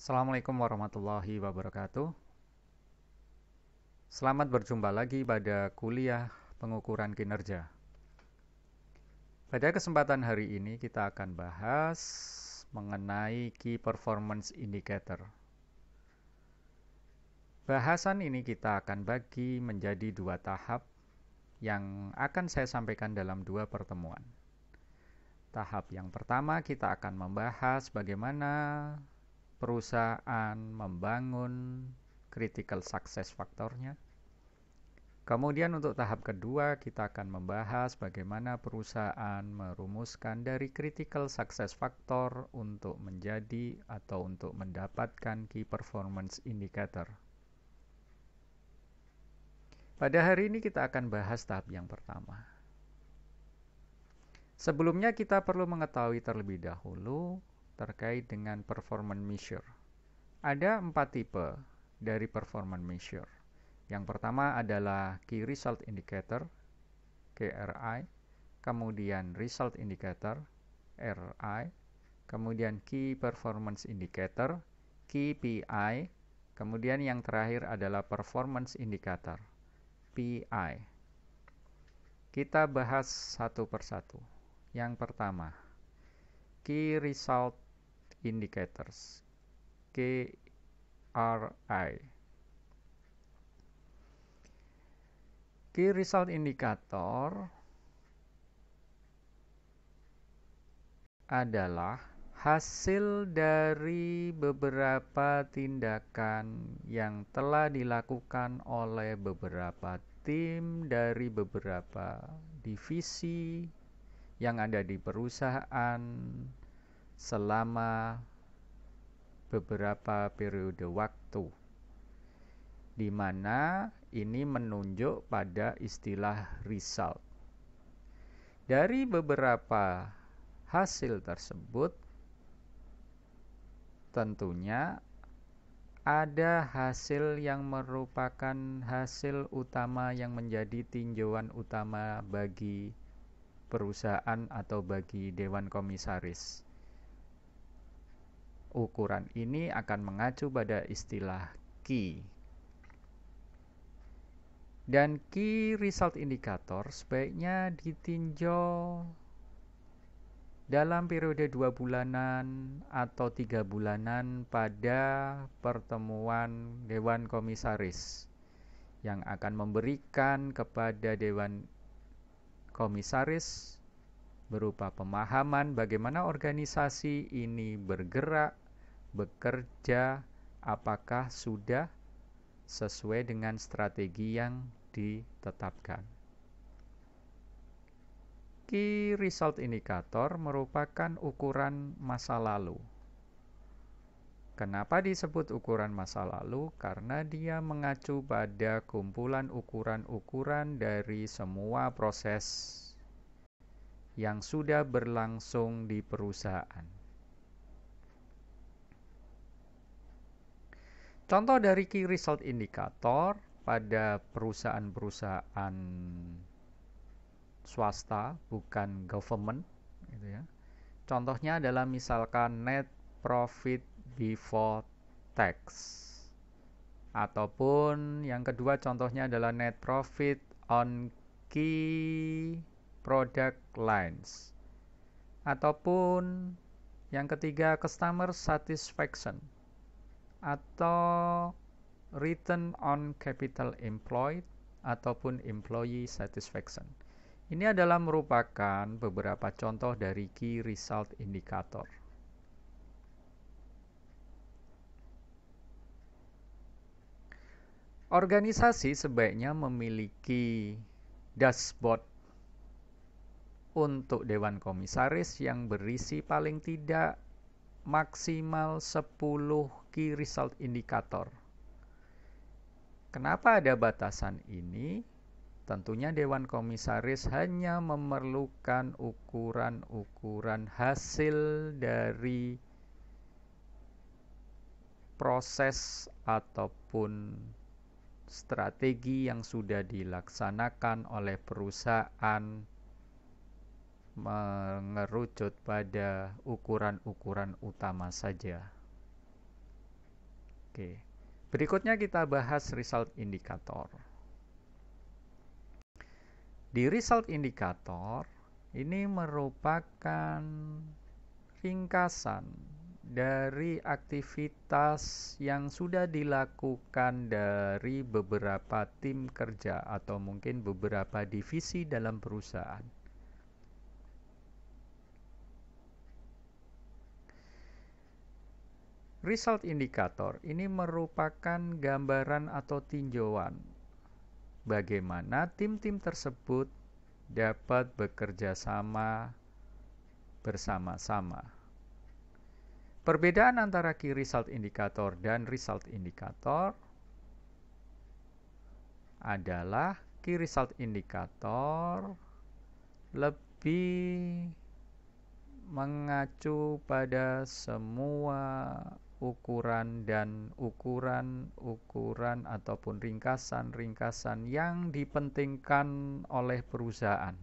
Assalamualaikum warahmatullahi wabarakatuh. Selamat berjumpa lagi pada kuliah pengukuran kinerja. Pada kesempatan hari ini kita akan bahas mengenai key performance indicator. Bahasan ini kita akan bagi menjadi dua tahap yang akan saya sampaikan dalam dua pertemuan. Tahap yang pertama kita akan membahas bagaimana perusahaan membangun critical success faktornya. Kemudian untuk tahap kedua kita akan membahas bagaimana perusahaan merumuskan dari critical success factor untuk menjadi atau untuk mendapatkan key performance indicator. Pada hari ini kita akan bahas tahap yang pertama. Sebelumnya kita perlu mengetahui terlebih dahulu terkait dengan performance measure. Ada empat tipe dari performance measure. Yang pertama adalah Key Result Indicator, KRI, kemudian Result Indicator, RI, kemudian Key Performance Indicator, KPI, kemudian yang terakhir adalah Performance Indicator, PI. Kita bahas satu persatu. Yang pertama, Key Result Indicators KRI Key Result Indicator adalah hasil dari beberapa tindakan yang telah dilakukan oleh beberapa tim dari beberapa divisi yang ada di perusahaan selama beberapa periode waktu di mana ini menunjuk pada istilah result. Dari beberapa hasil tersebut tentunya ada hasil yang merupakan hasil utama yang menjadi tinjauan utama bagi perusahaan atau bagi dewan komisaris. Ukuran ini akan mengacu pada istilah key. Dan key result indicator sebaiknya ditinjau dalam periode dua bulanan atau tiga bulanan pada pertemuan Dewan Komisaris yang akan memberikan kepada Dewan Komisaris berupa pemahaman bagaimana organisasi ini bergerak bekerja apakah sudah sesuai dengan strategi yang ditetapkan. Key result indicator merupakan ukuran masa lalu. Kenapa disebut ukuran masa lalu? Karena dia mengacu pada kumpulan ukuran-ukuran dari semua proses yang sudah berlangsung di perusahaan. Contoh dari key result indicator pada perusahaan-perusahaan swasta bukan government gitu ya. Contohnya adalah misalkan net profit before tax ataupun yang kedua contohnya adalah net profit on key product lines ataupun yang ketiga customer satisfaction atau return on capital employed ataupun employee satisfaction. Ini adalah merupakan beberapa contoh dari key result indicator. Organisasi sebaiknya memiliki dashboard untuk dewan komisaris yang berisi paling tidak maksimal 10 key result indicator. Kenapa ada batasan ini? Tentunya Dewan Komisaris hanya memerlukan ukuran-ukuran hasil dari proses ataupun strategi yang sudah dilaksanakan oleh perusahaan mengerucut pada ukuran-ukuran utama saja. Oke. Berikutnya kita bahas result indikator. Di result indikator ini merupakan ringkasan dari aktivitas yang sudah dilakukan dari beberapa tim kerja atau mungkin beberapa divisi dalam perusahaan Result indikator ini merupakan gambaran atau tinjauan bagaimana tim-tim tersebut dapat bekerja sama bersama-sama. Perbedaan antara key result indikator dan result indikator adalah key result indikator lebih mengacu pada semua ukuran dan ukuran-ukuran ataupun ringkasan-ringkasan yang dipentingkan oleh perusahaan.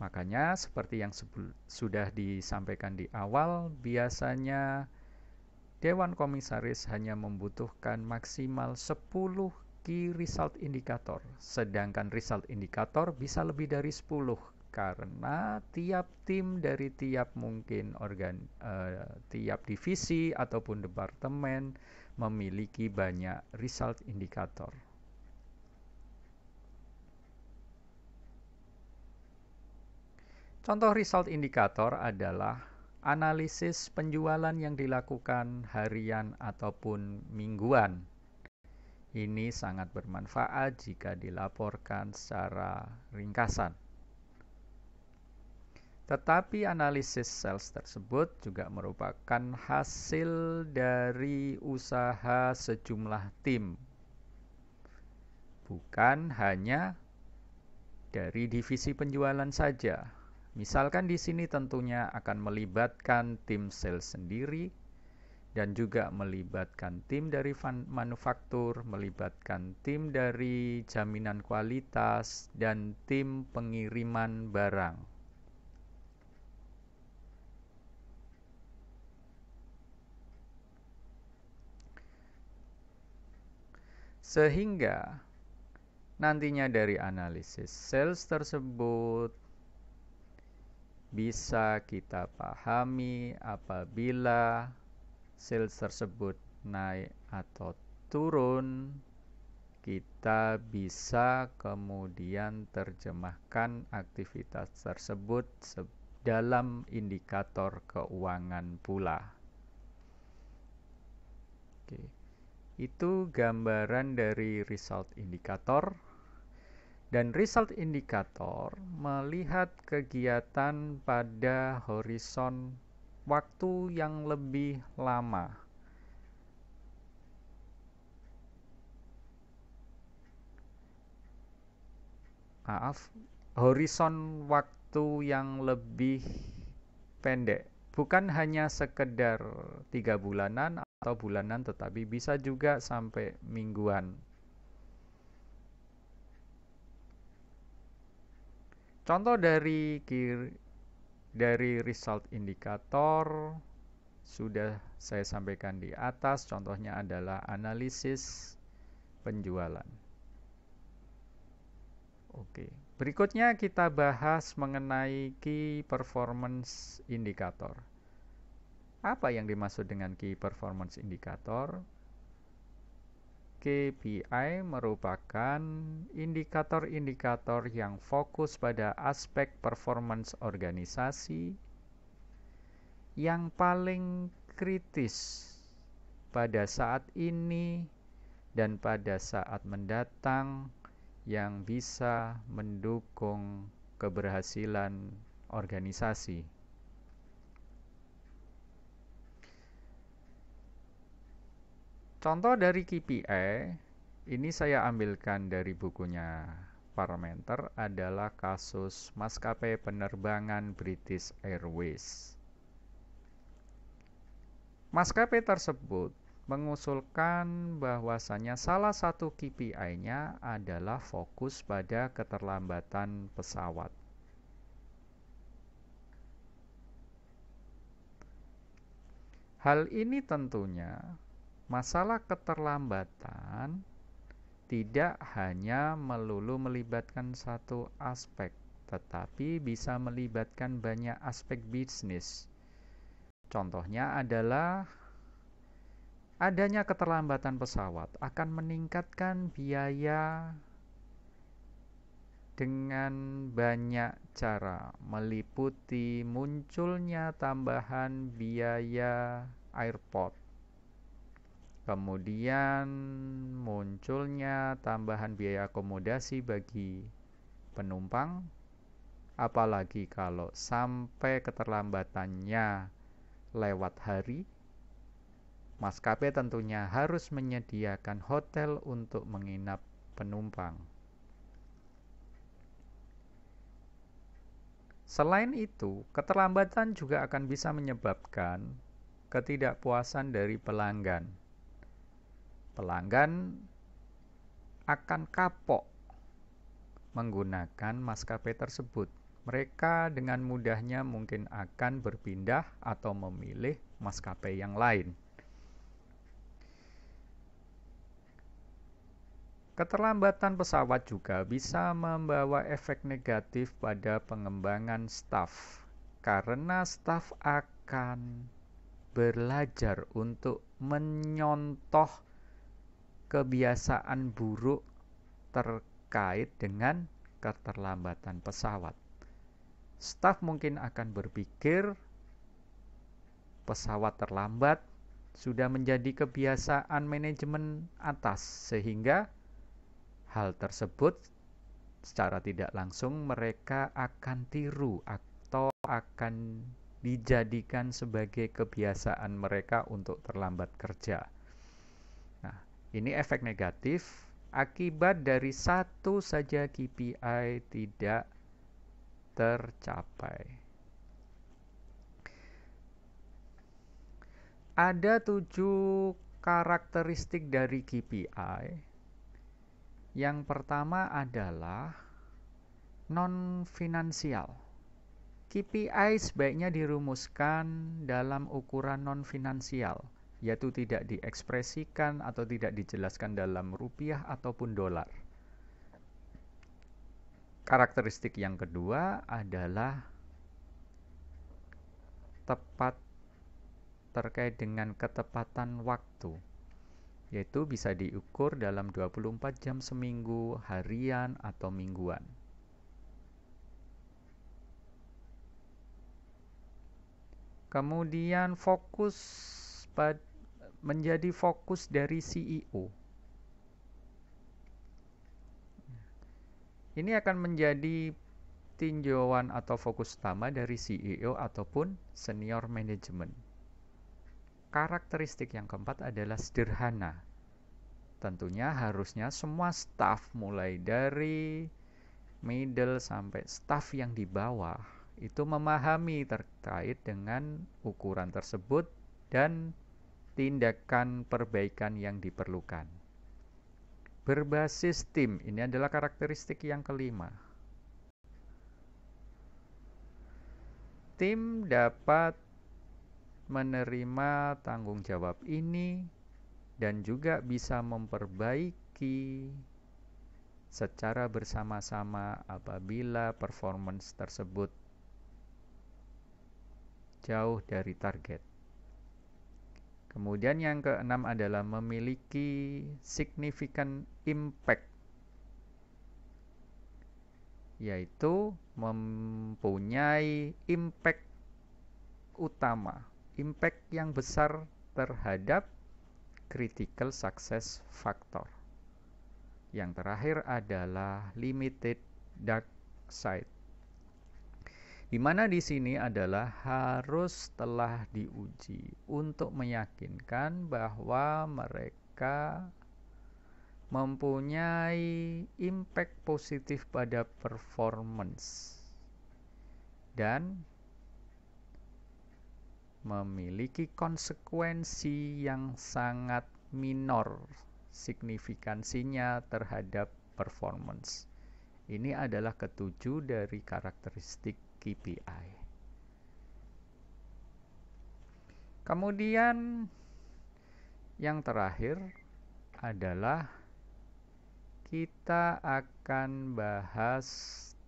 Makanya seperti yang sudah disampaikan di awal, biasanya Dewan Komisaris hanya membutuhkan maksimal 10 key result indicator, sedangkan result indicator bisa lebih dari 10 karena tiap tim dari tiap mungkin organ uh, tiap divisi ataupun departemen memiliki banyak result indikator. Contoh result indikator adalah analisis penjualan yang dilakukan harian ataupun mingguan. Ini sangat bermanfaat jika dilaporkan secara ringkasan. Tetapi analisis sel tersebut juga merupakan hasil dari usaha sejumlah tim, bukan hanya dari divisi penjualan saja. Misalkan di sini tentunya akan melibatkan tim sel sendiri dan juga melibatkan tim dari manufaktur, melibatkan tim dari jaminan kualitas dan tim pengiriman barang. Sehingga nantinya dari analisis sales tersebut bisa kita pahami apabila sales tersebut naik atau turun kita bisa kemudian terjemahkan aktivitas tersebut dalam indikator keuangan pula. Itu gambaran dari result indikator. Dan result indikator melihat kegiatan pada horizon waktu yang lebih lama. Maaf, horizon waktu yang lebih pendek bukan hanya sekedar tiga bulanan atau bulanan tetapi bisa juga sampai mingguan. Contoh dari dari result indikator sudah saya sampaikan di atas contohnya adalah analisis penjualan. Oke, berikutnya kita bahas mengenai key performance indikator. Apa yang dimaksud dengan Key Performance Indicator? KPI merupakan indikator-indikator yang fokus pada aspek performance organisasi yang paling kritis pada saat ini dan pada saat mendatang yang bisa mendukung keberhasilan organisasi. Contoh dari KPI, ini saya ambilkan dari bukunya Parameter adalah kasus maskapai penerbangan British Airways. Maskapai tersebut mengusulkan bahwasannya salah satu KPI-nya adalah fokus pada keterlambatan pesawat. Hal ini tentunya masalah keterlambatan tidak hanya melulu melibatkan satu aspek, tetapi bisa melibatkan banyak aspek bisnis. Contohnya adalah adanya keterlambatan pesawat akan meningkatkan biaya dengan banyak cara, meliputi munculnya tambahan biaya airport Kemudian munculnya tambahan biaya akomodasi bagi penumpang, apalagi kalau sampai keterlambatannya lewat hari. Maskapai tentunya harus menyediakan hotel untuk menginap penumpang. Selain itu, keterlambatan juga akan bisa menyebabkan ketidakpuasan dari pelanggan pelanggan akan kapok menggunakan maskapai tersebut. Mereka dengan mudahnya mungkin akan berpindah atau memilih maskapai yang lain. Keterlambatan pesawat juga bisa membawa efek negatif pada pengembangan staf, karena staf akan belajar untuk menyontoh kebiasaan buruk terkait dengan keterlambatan pesawat. Staf mungkin akan berpikir pesawat terlambat sudah menjadi kebiasaan manajemen atas sehingga hal tersebut secara tidak langsung mereka akan tiru atau akan dijadikan sebagai kebiasaan mereka untuk terlambat kerja. Ini efek negatif akibat dari satu saja KPI tidak tercapai. Ada tujuh karakteristik dari KPI. Yang pertama adalah non finansial. KPI sebaiknya dirumuskan dalam ukuran non finansial yaitu tidak diekspresikan atau tidak dijelaskan dalam rupiah ataupun dolar. Karakteristik yang kedua adalah tepat terkait dengan ketepatan waktu yaitu bisa diukur dalam 24 jam seminggu, harian atau mingguan. Kemudian fokus pada menjadi fokus dari CEO. Ini akan menjadi tinjauan atau fokus utama dari CEO ataupun senior manajemen. Karakteristik yang keempat adalah sederhana. Tentunya harusnya semua staff mulai dari middle sampai staff yang di bawah itu memahami terkait dengan ukuran tersebut dan tindakan perbaikan yang diperlukan. Berbasis tim ini adalah karakteristik yang kelima. Tim dapat menerima tanggung jawab ini dan juga bisa memperbaiki secara bersama-sama apabila performance tersebut jauh dari target. Kemudian yang keenam adalah memiliki significant impact yaitu mempunyai impact utama, impact yang besar terhadap critical success factor. Yang terakhir adalah limited dark side di mana di sini adalah harus telah diuji untuk meyakinkan bahwa mereka mempunyai impact positif pada performance dan memiliki konsekuensi yang sangat minor signifikansinya terhadap performance. Ini adalah ketujuh dari karakteristik KPI. Kemudian yang terakhir adalah kita akan bahas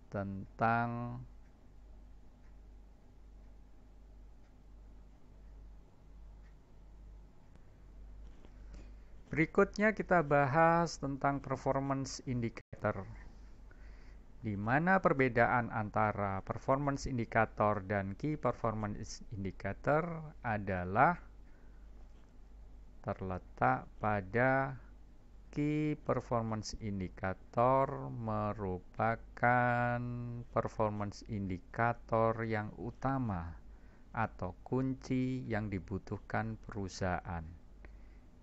tentang Berikutnya kita bahas tentang performance indicator di mana perbedaan antara performance indicator dan key performance indicator adalah terletak pada key performance indicator merupakan performance indikator yang utama atau kunci yang dibutuhkan perusahaan.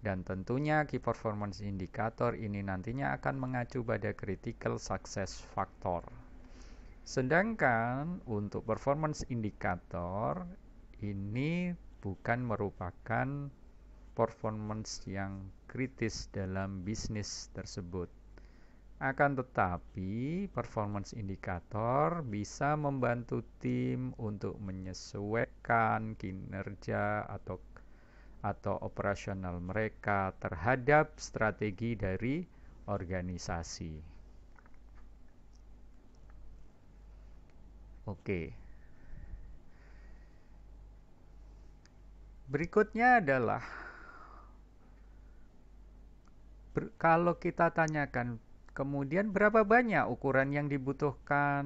Dan tentunya key performance indicator ini nantinya akan mengacu pada critical success factor. Sedangkan untuk performance indicator ini bukan merupakan performance yang kritis dalam bisnis tersebut. Akan tetapi, performance indicator bisa membantu tim untuk menyesuaikan kinerja atau atau operasional mereka terhadap strategi dari organisasi. Oke. Berikutnya adalah ber, kalau kita tanyakan Kemudian berapa banyak ukuran yang dibutuhkan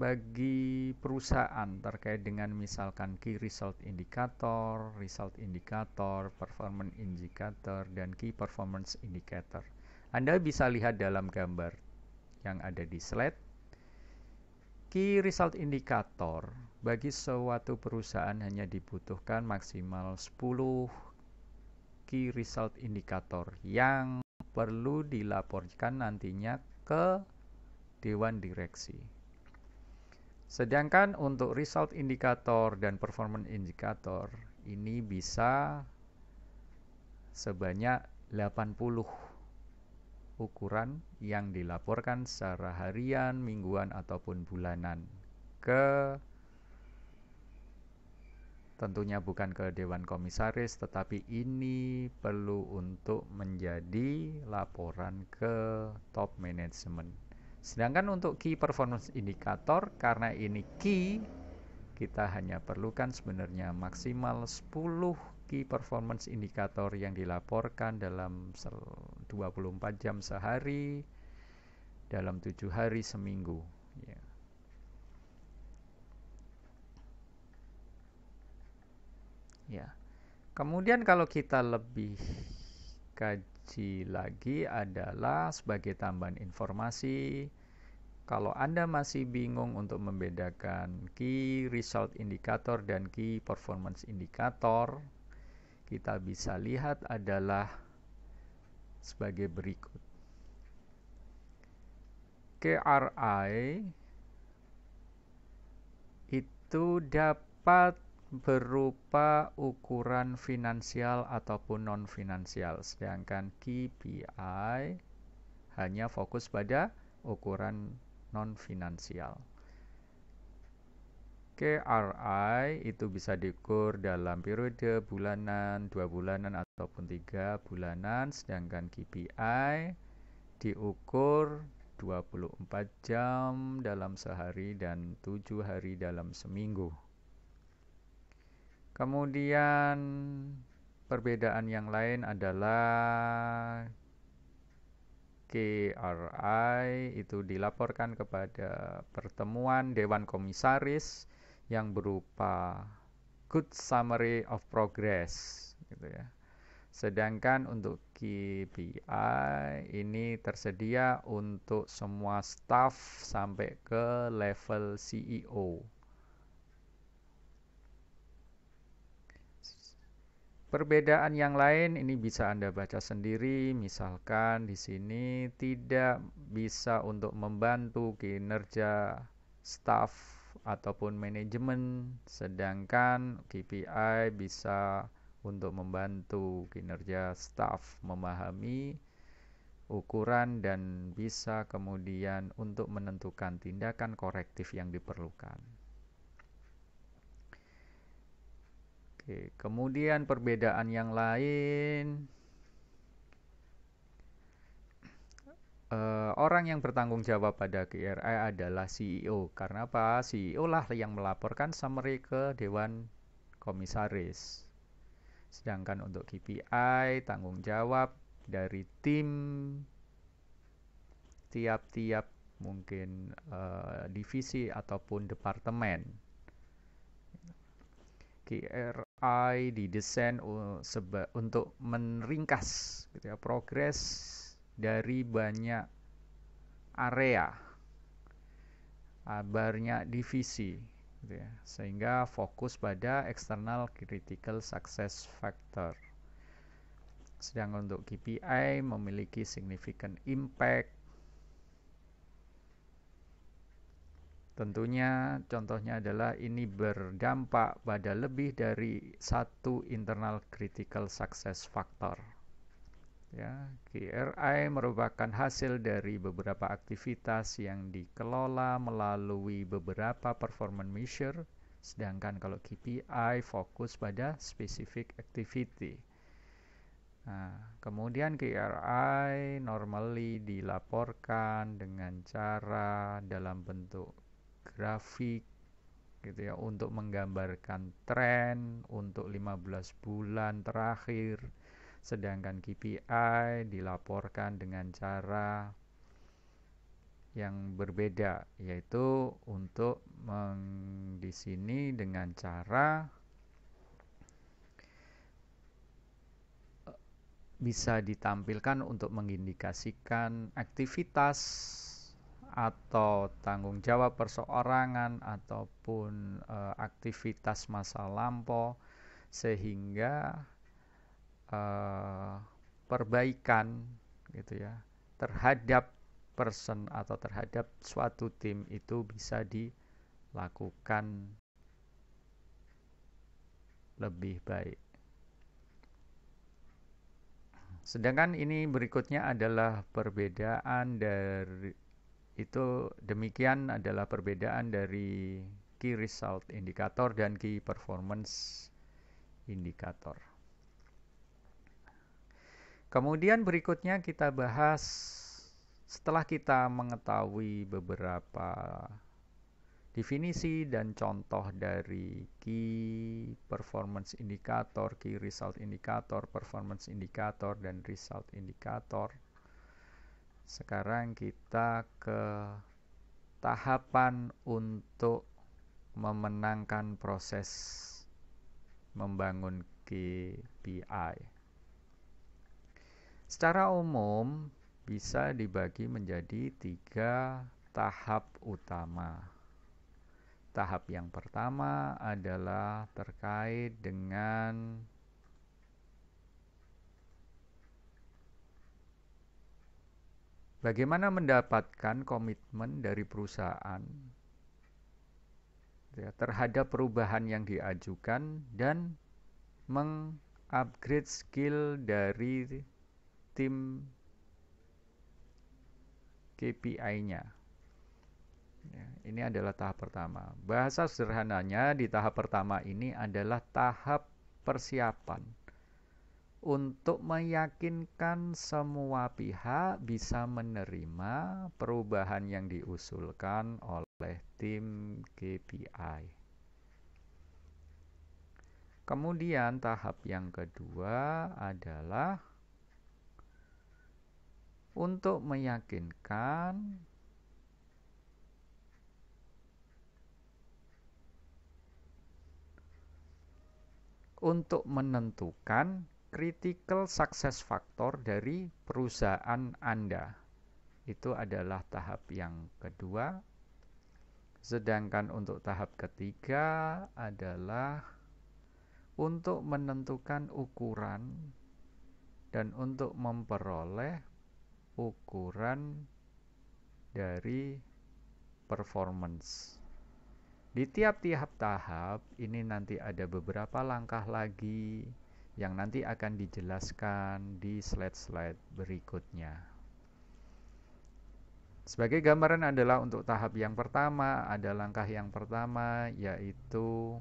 bagi perusahaan terkait dengan misalkan key result indicator, result indicator, performance indicator, dan key performance indicator. Anda bisa lihat dalam gambar yang ada di slide. Key result indicator bagi suatu perusahaan hanya dibutuhkan maksimal 10 key result indicator yang perlu dilaporkan nantinya ke dewan direksi. Sedangkan untuk result indikator dan performance indikator ini bisa sebanyak 80 ukuran yang dilaporkan secara harian, mingguan ataupun bulanan ke Tentunya bukan ke dewan komisaris, tetapi ini perlu untuk menjadi laporan ke top management. Sedangkan untuk key performance indicator, karena ini key, kita hanya perlukan sebenarnya maksimal 10 key performance indicator yang dilaporkan dalam 24 jam sehari dalam 7 hari seminggu. ya kemudian kalau kita lebih kaji lagi adalah sebagai tambahan informasi kalau Anda masih bingung untuk membedakan key result indicator dan key performance indicator kita bisa lihat adalah sebagai berikut KRI itu dapat berupa ukuran finansial ataupun non-finansial, sedangkan KPI hanya fokus pada ukuran non-finansial. KRI itu bisa diukur dalam periode bulanan, dua bulanan, ataupun tiga bulanan, sedangkan KPI diukur 24 jam dalam sehari dan tujuh hari dalam seminggu. Kemudian perbedaan yang lain adalah KRI itu dilaporkan kepada pertemuan Dewan Komisaris yang berupa Good Summary of Progress gitu ya. Sedangkan untuk KPI ini tersedia untuk semua staff sampai ke level CEO. Perbedaan yang lain ini bisa Anda baca sendiri, misalkan di sini tidak bisa untuk membantu kinerja staff ataupun manajemen, sedangkan KPI bisa untuk membantu kinerja staff memahami ukuran dan bisa kemudian untuk menentukan tindakan korektif yang diperlukan. Oke, kemudian perbedaan yang lain uh, orang yang bertanggung jawab pada KRI adalah CEO. Karena apa? CEO lah yang melaporkan summary ke dewan komisaris. Sedangkan untuk KPI tanggung jawab dari tim tiap-tiap mungkin uh, divisi ataupun departemen. KRI. I didesain untuk meringkas gitu ya, progres dari banyak area, abarnya divisi, gitu ya, sehingga fokus pada external critical success factor. Sedangkan untuk KPI memiliki significant impact Tentunya contohnya adalah ini berdampak pada lebih dari satu internal critical success factor. Ya, KRI merupakan hasil dari beberapa aktivitas yang dikelola melalui beberapa performance measure, sedangkan kalau KPI fokus pada specific activity. Nah, kemudian KRI normally dilaporkan dengan cara dalam bentuk grafik gitu ya untuk menggambarkan tren untuk 15 bulan terakhir sedangkan KPI dilaporkan dengan cara yang berbeda yaitu untuk meng, di sini dengan cara eh, bisa ditampilkan untuk mengindikasikan aktivitas atau tanggung jawab perseorangan ataupun e, aktivitas masa lampau sehingga e, perbaikan gitu ya terhadap person atau terhadap suatu tim itu bisa dilakukan lebih baik. Sedangkan ini berikutnya adalah perbedaan dari itu demikian adalah perbedaan dari key result indicator dan key performance indicator. Kemudian berikutnya kita bahas setelah kita mengetahui beberapa definisi dan contoh dari key performance indicator, key result indicator, performance indicator, dan result indicator sekarang kita ke tahapan untuk memenangkan proses membangun KPI. Secara umum bisa dibagi menjadi tiga tahap utama. Tahap yang pertama adalah terkait dengan Bagaimana mendapatkan komitmen dari perusahaan ya, terhadap perubahan yang diajukan dan mengupgrade skill dari tim KPI-nya. Ya, ini adalah tahap pertama. Bahasa sederhananya di tahap pertama ini adalah tahap persiapan untuk meyakinkan semua pihak bisa menerima perubahan yang diusulkan oleh tim KPI. Kemudian tahap yang kedua adalah untuk meyakinkan untuk menentukan critical success factor dari perusahaan Anda. Itu adalah tahap yang kedua. Sedangkan untuk tahap ketiga adalah untuk menentukan ukuran dan untuk memperoleh ukuran dari performance. Di tiap-tiap tahap ini nanti ada beberapa langkah lagi yang nanti akan dijelaskan di slide-slide berikutnya. Sebagai gambaran adalah untuk tahap yang pertama, ada langkah yang pertama yaitu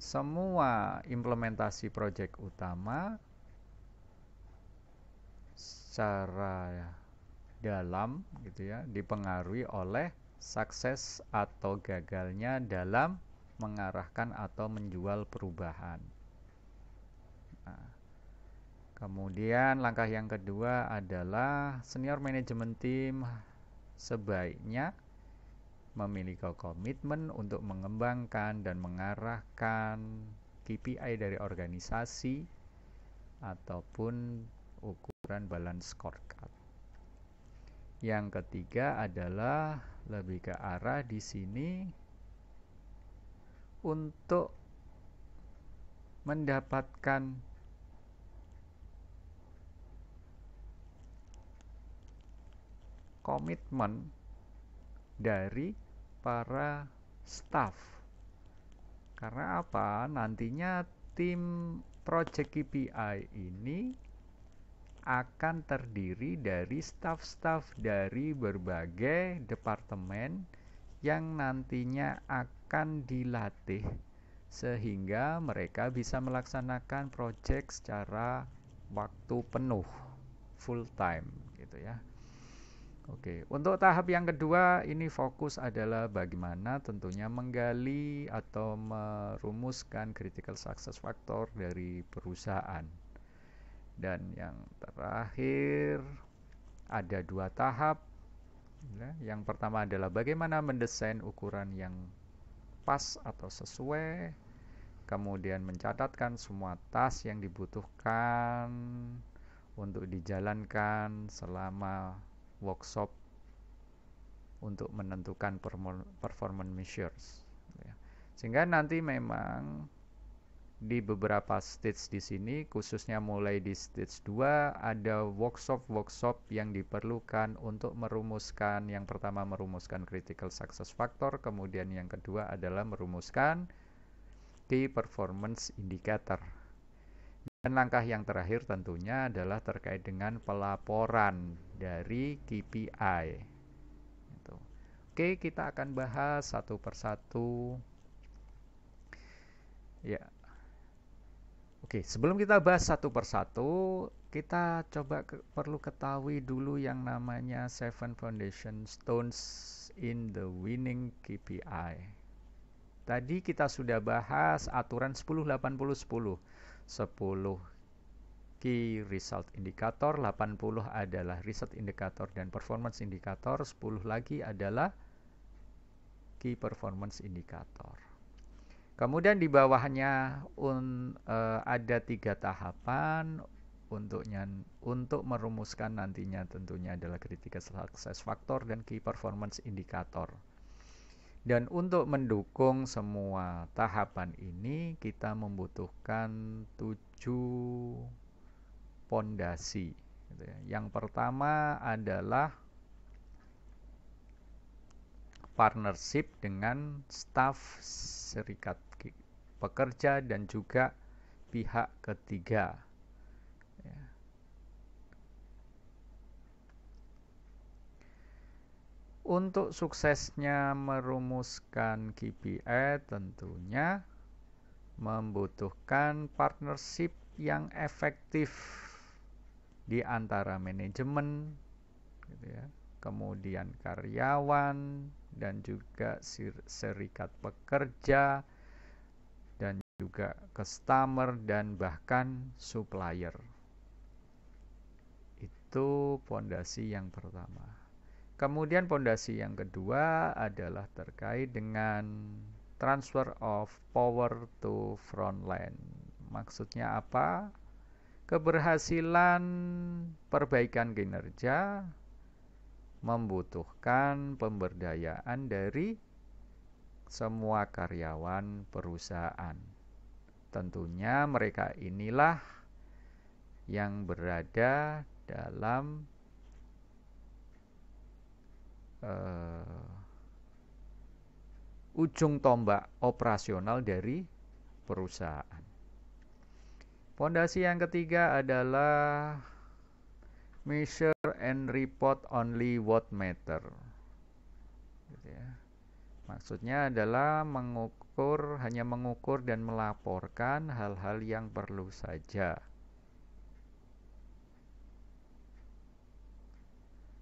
semua implementasi proyek utama secara dalam gitu ya dipengaruhi oleh sukses atau gagalnya dalam mengarahkan atau menjual perubahan. Nah, kemudian langkah yang kedua adalah senior manajemen tim sebaiknya memiliki komitmen untuk mengembangkan dan mengarahkan KPI dari organisasi ataupun ukuran balance scorecard. Yang ketiga adalah lebih ke arah di sini untuk mendapatkan komitmen dari para staff. Karena apa? Nantinya tim project KPI ini akan terdiri dari staff-staff dari berbagai departemen yang nantinya akan dilatih sehingga mereka bisa melaksanakan proyek secara waktu penuh full time gitu ya. Oke, untuk tahap yang kedua ini fokus adalah bagaimana tentunya menggali atau merumuskan critical success factor dari perusahaan. Dan yang terakhir ada dua tahap Ya, yang pertama adalah bagaimana mendesain ukuran yang pas atau sesuai, kemudian mencatatkan semua tas yang dibutuhkan untuk dijalankan selama workshop untuk menentukan performance measures. Ya. Sehingga nanti memang di beberapa stage di sini khususnya mulai di stage 2 ada workshop-workshop yang diperlukan untuk merumuskan yang pertama merumuskan critical success factor kemudian yang kedua adalah merumuskan key performance indicator dan langkah yang terakhir tentunya adalah terkait dengan pelaporan dari KPI gitu. Oke kita akan bahas satu persatu ya Oke, sebelum kita bahas satu persatu, kita coba ke, perlu ketahui dulu yang namanya Seven Foundation Stones in the Winning KPI. Tadi kita sudah bahas aturan 10 80 10. 10 key result indicator, 80 adalah result indicator dan performance indicator, 10 lagi adalah key performance indicator. Kemudian di bawahnya un, e, ada tiga tahapan untuknya untuk merumuskan nantinya tentunya adalah kritika success factor dan key performance indicator. Dan untuk mendukung semua tahapan ini kita membutuhkan tujuh pondasi. Gitu ya. Yang pertama adalah partnership dengan staf serikat pekerja dan juga pihak ketiga. Ya. Untuk suksesnya merumuskan KPI tentunya membutuhkan partnership yang efektif di antara manajemen, gitu ya, kemudian karyawan, dan juga serikat pekerja dan juga customer dan bahkan supplier. Itu pondasi yang pertama. Kemudian pondasi yang kedua adalah terkait dengan transfer of power to frontline. Maksudnya apa? Keberhasilan perbaikan kinerja membutuhkan pemberdayaan dari semua karyawan perusahaan. Tentunya mereka inilah yang berada dalam uh, ujung tombak operasional dari perusahaan. Pondasi yang ketiga adalah mission and report only what matter. Gitu ya. Maksudnya adalah mengukur hanya mengukur dan melaporkan hal-hal yang perlu saja.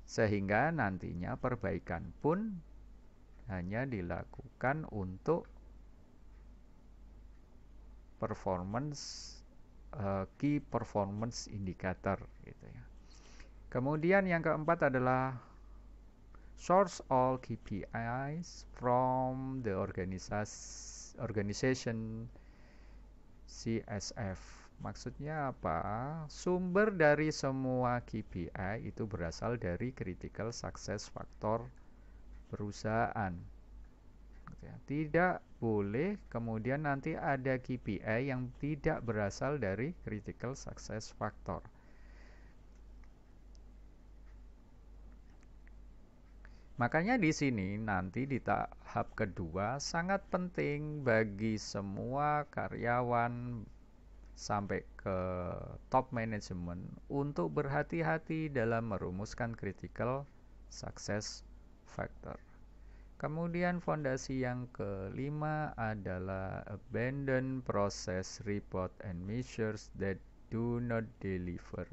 Sehingga nantinya perbaikan pun hanya dilakukan untuk performance uh, key performance indicator gitu ya. Kemudian yang keempat adalah source all KPIs from the organization CSF. Maksudnya apa? Sumber dari semua KPI itu berasal dari critical success factor perusahaan. Gitu ya. Tidak boleh kemudian nanti ada KPI yang tidak berasal dari critical success factor Makanya di sini nanti di tahap kedua sangat penting bagi semua karyawan sampai ke top management untuk berhati-hati dalam merumuskan critical success factor. Kemudian fondasi yang kelima adalah abandon process report and measures that do not deliver.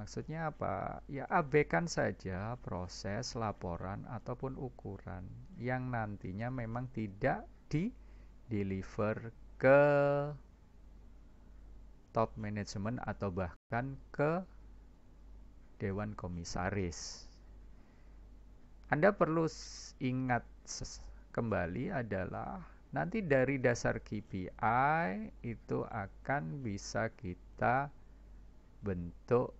Maksudnya apa? Ya abaikan saja proses laporan ataupun ukuran yang nantinya memang tidak di deliver ke top management atau bahkan ke dewan komisaris. Anda perlu ingat kembali adalah nanti dari dasar KPI itu akan bisa kita bentuk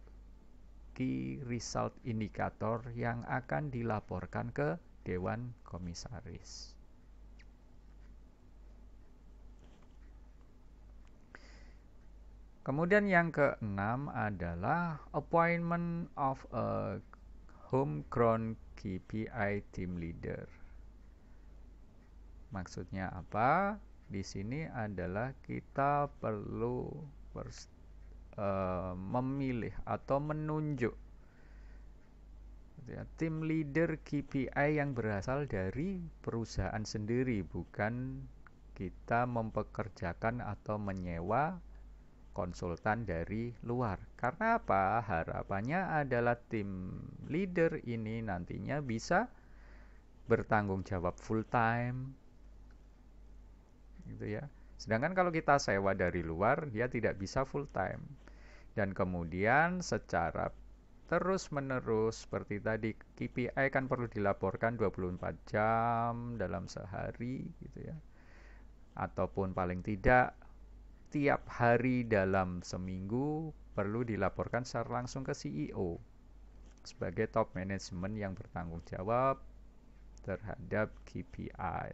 menjadi result indikator yang akan dilaporkan ke Dewan Komisaris. Kemudian yang keenam adalah appointment of a homegrown KPI team leader. Maksudnya apa? Di sini adalah kita perlu pers Eh, memilih atau menunjuk ya, tim leader KPI yang berasal dari perusahaan sendiri, bukan kita mempekerjakan atau menyewa konsultan dari luar. Karena apa? Harapannya adalah tim leader ini nantinya bisa bertanggung jawab full time. Gitu ya. Sedangkan kalau kita sewa dari luar, dia tidak bisa full time dan kemudian secara terus-menerus seperti tadi KPI kan perlu dilaporkan 24 jam dalam sehari gitu ya. Ataupun paling tidak tiap hari dalam seminggu perlu dilaporkan secara langsung ke CEO sebagai top management yang bertanggung jawab terhadap KPI.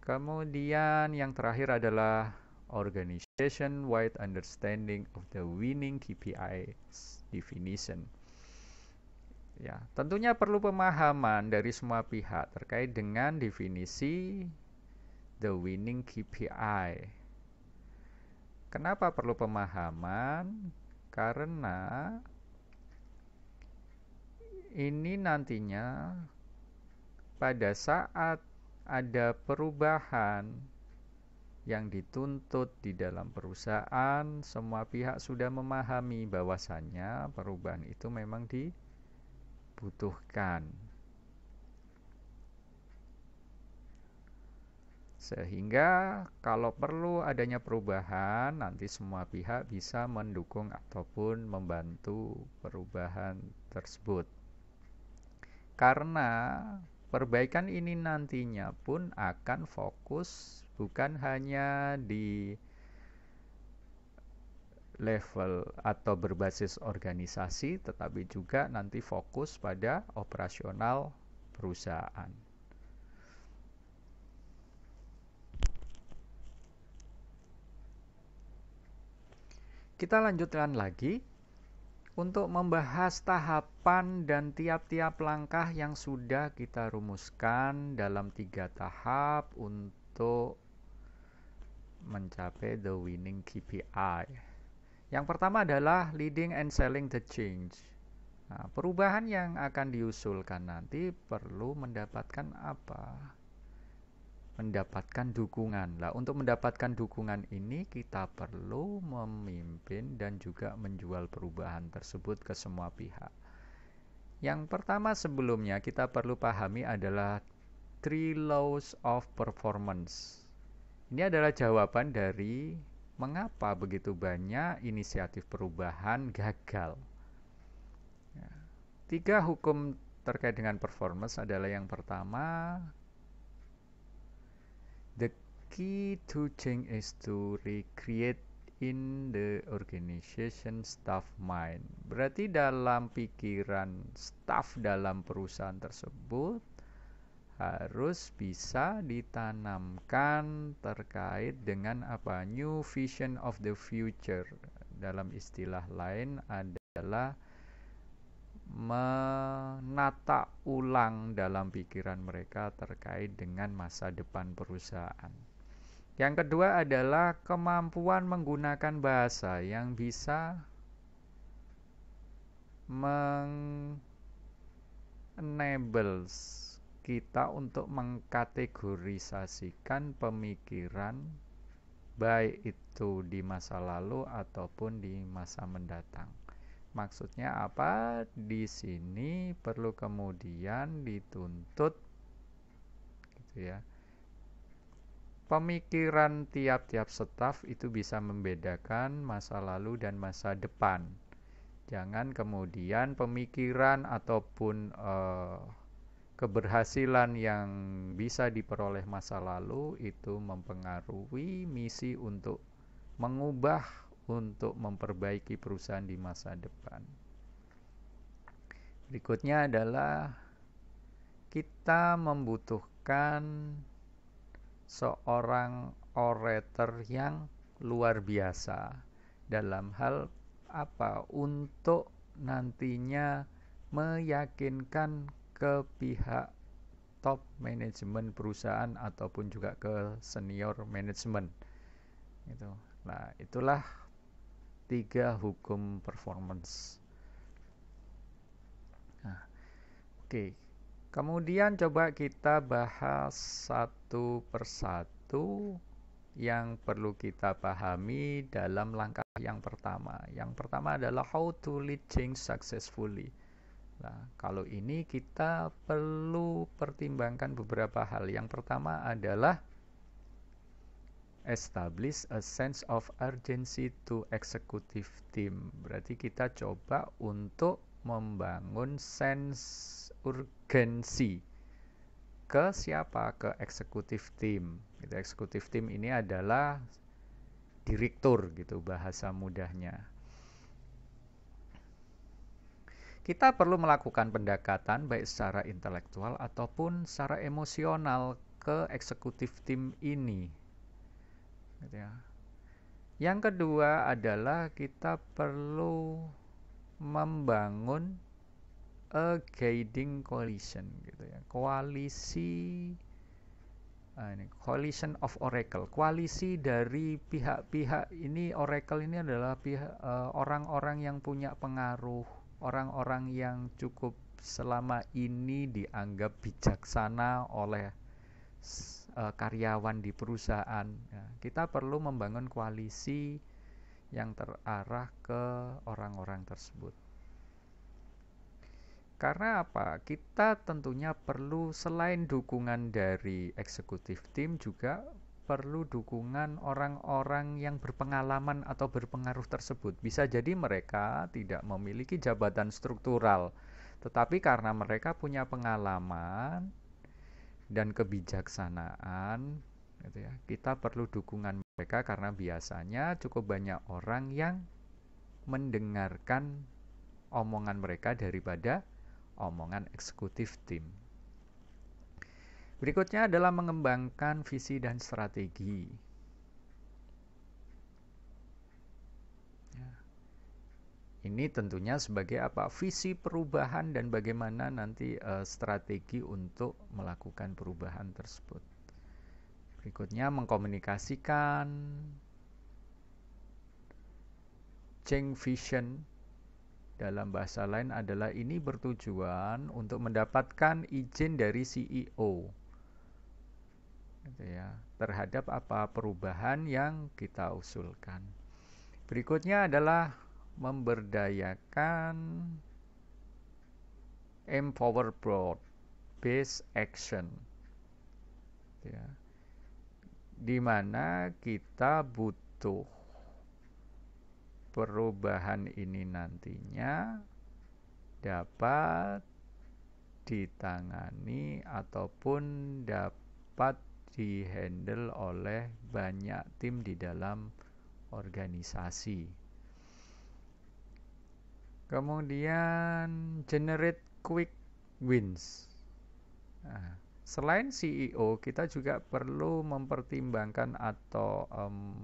Kemudian yang terakhir adalah organization-wide understanding of the winning KPI definition. Ya, tentunya perlu pemahaman dari semua pihak terkait dengan definisi the winning KPI. Kenapa perlu pemahaman? Karena ini nantinya pada saat ada perubahan yang dituntut di dalam perusahaan, semua pihak sudah memahami bahwasannya perubahan itu memang dibutuhkan. Sehingga kalau perlu adanya perubahan, nanti semua pihak bisa mendukung ataupun membantu perubahan tersebut. Karena perbaikan ini nantinya pun akan fokus bukan hanya di level atau berbasis organisasi tetapi juga nanti fokus pada operasional perusahaan. Kita lanjutkan lagi untuk membahas tahapan dan tiap-tiap langkah yang sudah kita rumuskan dalam tiga tahap untuk mencapai the winning KPI. Yang pertama adalah leading and selling the change. Nah, perubahan yang akan diusulkan nanti perlu mendapatkan apa? Mendapatkan dukungan. Lah, untuk mendapatkan dukungan ini kita perlu memimpin dan juga menjual perubahan tersebut ke semua pihak. Yang pertama sebelumnya kita perlu pahami adalah three laws of performance. Ini adalah jawaban dari mengapa begitu banyak inisiatif perubahan gagal. Ya. Tiga hukum terkait dengan performance adalah yang pertama, the key to change is to recreate in the organization staff mind. Berarti dalam pikiran staff dalam perusahaan tersebut harus bisa ditanamkan terkait dengan apa new vision of the future dalam istilah lain adalah menata ulang dalam pikiran mereka terkait dengan masa depan perusahaan. Yang kedua adalah kemampuan menggunakan bahasa yang bisa meng enables kita untuk mengkategorisasikan pemikiran baik itu di masa lalu ataupun di masa mendatang. Maksudnya apa? Di sini perlu kemudian dituntut gitu ya. Pemikiran tiap-tiap staf itu bisa membedakan masa lalu dan masa depan. Jangan kemudian pemikiran ataupun uh, keberhasilan yang bisa diperoleh masa lalu itu mempengaruhi misi untuk mengubah untuk memperbaiki perusahaan di masa depan. Berikutnya adalah kita membutuhkan seorang orator yang luar biasa dalam hal apa untuk nantinya meyakinkan ke pihak top manajemen perusahaan ataupun juga ke senior manajemen itu nah itulah tiga hukum performance nah, oke kemudian coba kita bahas satu persatu yang perlu kita pahami dalam langkah yang pertama yang pertama adalah how to lead change successfully Nah, kalau ini kita perlu pertimbangkan beberapa hal. Yang pertama adalah establish a sense of urgency to executive team. Berarti kita coba untuk membangun sense urgensi ke siapa? Ke executive team. Gitu, executive team ini adalah direktur gitu bahasa mudahnya kita perlu melakukan pendekatan baik secara intelektual ataupun secara emosional ke eksekutif tim ini. Gitu ya. Yang kedua adalah kita perlu membangun a guiding coalition gitu ya. Koalisi ah, ini coalition of oracle koalisi dari pihak-pihak ini oracle ini adalah pihak eh, orang-orang uh, orang -orang yang punya pengaruh orang-orang yang cukup selama ini dianggap bijaksana oleh uh, karyawan di perusahaan. Ya, kita perlu membangun koalisi yang terarah ke orang-orang tersebut. Karena apa? Kita tentunya perlu selain dukungan dari eksekutif tim juga perlu dukungan orang-orang yang berpengalaman atau berpengaruh tersebut. Bisa jadi mereka tidak memiliki jabatan struktural, tetapi karena mereka punya pengalaman dan kebijaksanaan, gitu ya, kita perlu dukungan mereka karena biasanya cukup banyak orang yang mendengarkan omongan mereka daripada omongan eksekutif tim. Berikutnya adalah mengembangkan visi dan strategi. Ya. Ini tentunya sebagai apa visi perubahan dan bagaimana nanti e, strategi untuk melakukan perubahan tersebut. Berikutnya mengkomunikasikan change vision dalam bahasa lain adalah ini bertujuan untuk mendapatkan izin dari CEO Gitu ya, terhadap apa perubahan yang kita usulkan. Berikutnya adalah memberdayakan empower broad based action. Gitu ya. Di mana kita butuh perubahan ini nantinya dapat ditangani ataupun dapat dihandle oleh banyak tim di dalam organisasi. Kemudian generate quick wins. Nah, selain CEO, kita juga perlu mempertimbangkan atau um,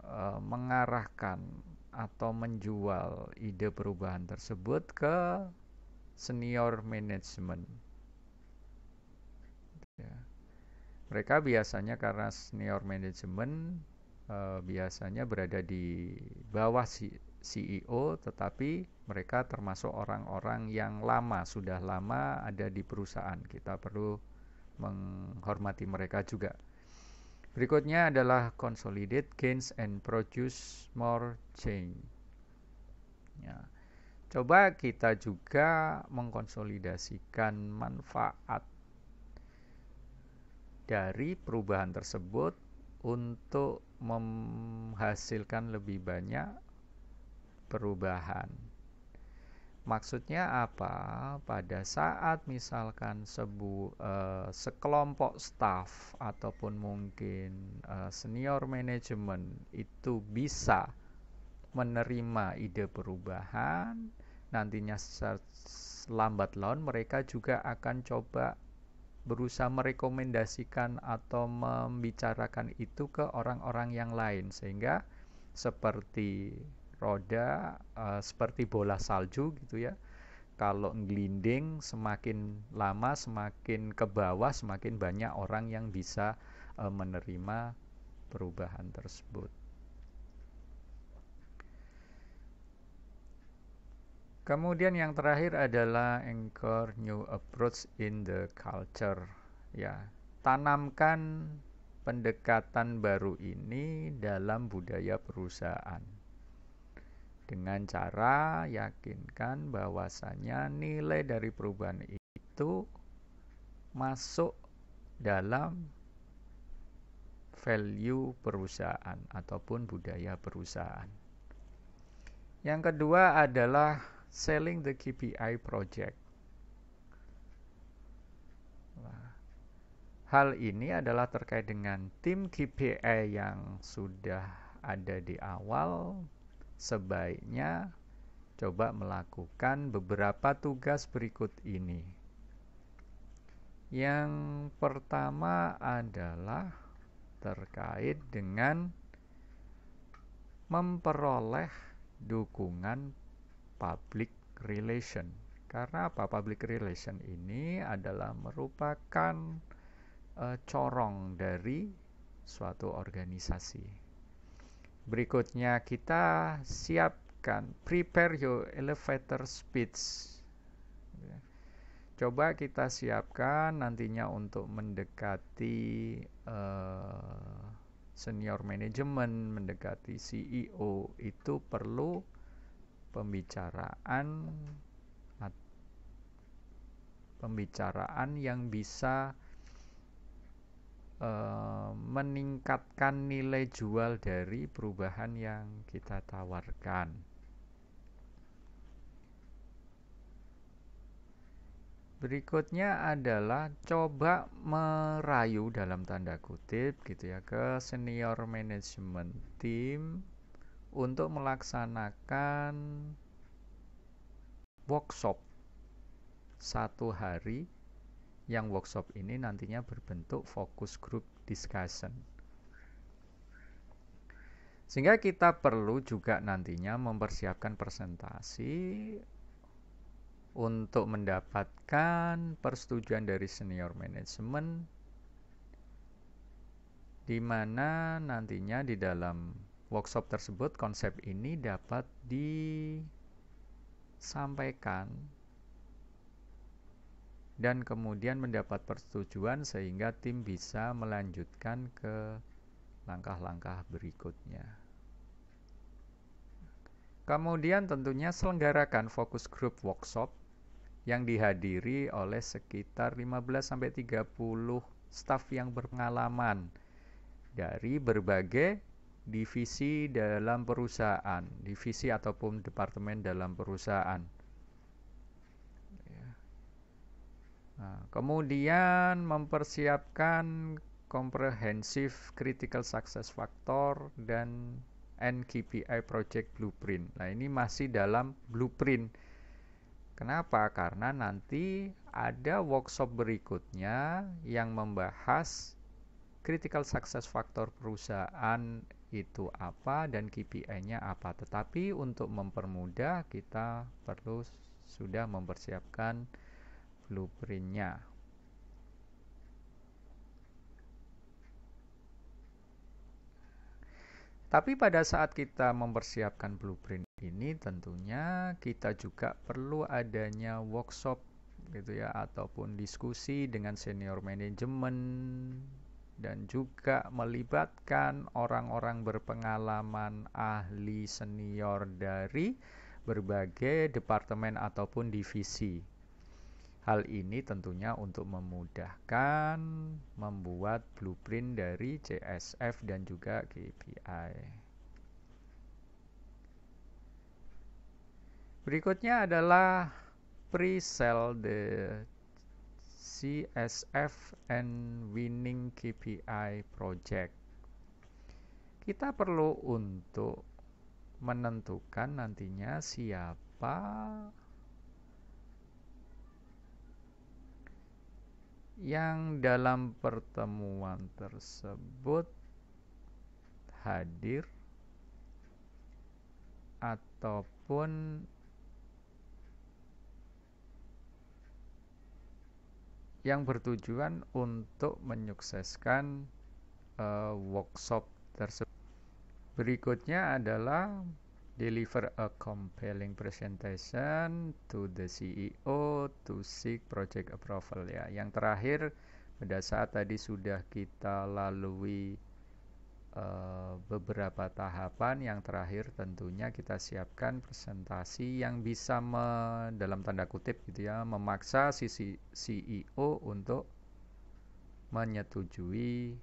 uh, mengarahkan atau menjual ide perubahan tersebut ke senior management mereka biasanya karena senior manajemen uh, eh, biasanya berada di bawah si CEO tetapi mereka termasuk orang-orang yang lama sudah lama ada di perusahaan kita perlu menghormati mereka juga berikutnya adalah consolidate gains and produce more change ya. coba kita juga mengkonsolidasikan manfaat dari perubahan tersebut untuk menghasilkan lebih banyak perubahan. Maksudnya apa? Pada saat misalkan sebu, uh, sekelompok staff ataupun mungkin uh, senior manajemen itu bisa menerima ide perubahan, nantinya lambat laun mereka juga akan coba berusaha merekomendasikan atau membicarakan itu ke orang-orang yang lain sehingga seperti roda uh, seperti bola salju gitu ya kalau ngelinding semakin lama semakin ke bawah semakin banyak orang yang bisa uh, menerima perubahan tersebut Kemudian yang terakhir adalah anchor new approach in the culture. Ya, tanamkan pendekatan baru ini dalam budaya perusahaan. Dengan cara yakinkan bahwasanya nilai dari perubahan itu masuk dalam value perusahaan ataupun budaya perusahaan. Yang kedua adalah selling the KPI project. Hal ini adalah terkait dengan tim KPI yang sudah ada di awal sebaiknya coba melakukan beberapa tugas berikut ini. Yang pertama adalah terkait dengan memperoleh dukungan public relation. Karena apa? Public relation ini adalah merupakan e, corong dari suatu organisasi. Berikutnya kita siapkan prepare your elevator speech. Coba kita siapkan nantinya untuk mendekati uh, senior manajemen, mendekati CEO itu perlu pembicaraan pembicaraan yang bisa e, meningkatkan nilai jual dari perubahan yang kita tawarkan. Berikutnya adalah coba merayu dalam tanda kutip gitu ya ke senior management team untuk melaksanakan workshop satu hari yang workshop ini nantinya berbentuk focus group discussion. Sehingga kita perlu juga nantinya mempersiapkan presentasi untuk mendapatkan persetujuan dari senior manajemen di mana nantinya di dalam workshop tersebut konsep ini dapat disampaikan dan kemudian mendapat persetujuan sehingga tim bisa melanjutkan ke langkah-langkah berikutnya. Kemudian tentunya selenggarakan fokus group workshop yang dihadiri oleh sekitar 15-30 staff yang berpengalaman dari berbagai divisi dalam perusahaan, divisi ataupun departemen dalam perusahaan. Ya. Nah, kemudian mempersiapkan komprehensif critical success factor dan NKPI project blueprint. Nah, ini masih dalam blueprint. Kenapa? Karena nanti ada workshop berikutnya yang membahas critical success factor perusahaan itu apa dan KPI-nya apa. Tetapi untuk mempermudah kita perlu sudah mempersiapkan blueprintnya. Tapi pada saat kita mempersiapkan blueprint ini tentunya kita juga perlu adanya workshop gitu ya ataupun diskusi dengan senior manajemen dan juga melibatkan orang-orang berpengalaman ahli senior dari berbagai departemen ataupun divisi. Hal ini tentunya untuk memudahkan membuat blueprint dari CSF dan juga KPI. Berikutnya adalah pre-sell the CSF and Winning KPI Project. Kita perlu untuk menentukan nantinya siapa yang dalam pertemuan tersebut hadir ataupun yang bertujuan untuk menyukseskan uh, workshop tersebut. Berikutnya adalah deliver a compelling presentation to the CEO to seek project approval ya. Yang terakhir pada saat tadi sudah kita lalui Eh, beberapa tahapan yang terakhir tentunya kita siapkan presentasi yang bisa me, dalam tanda kutip gitu ya memaksa si CEO untuk menyetujui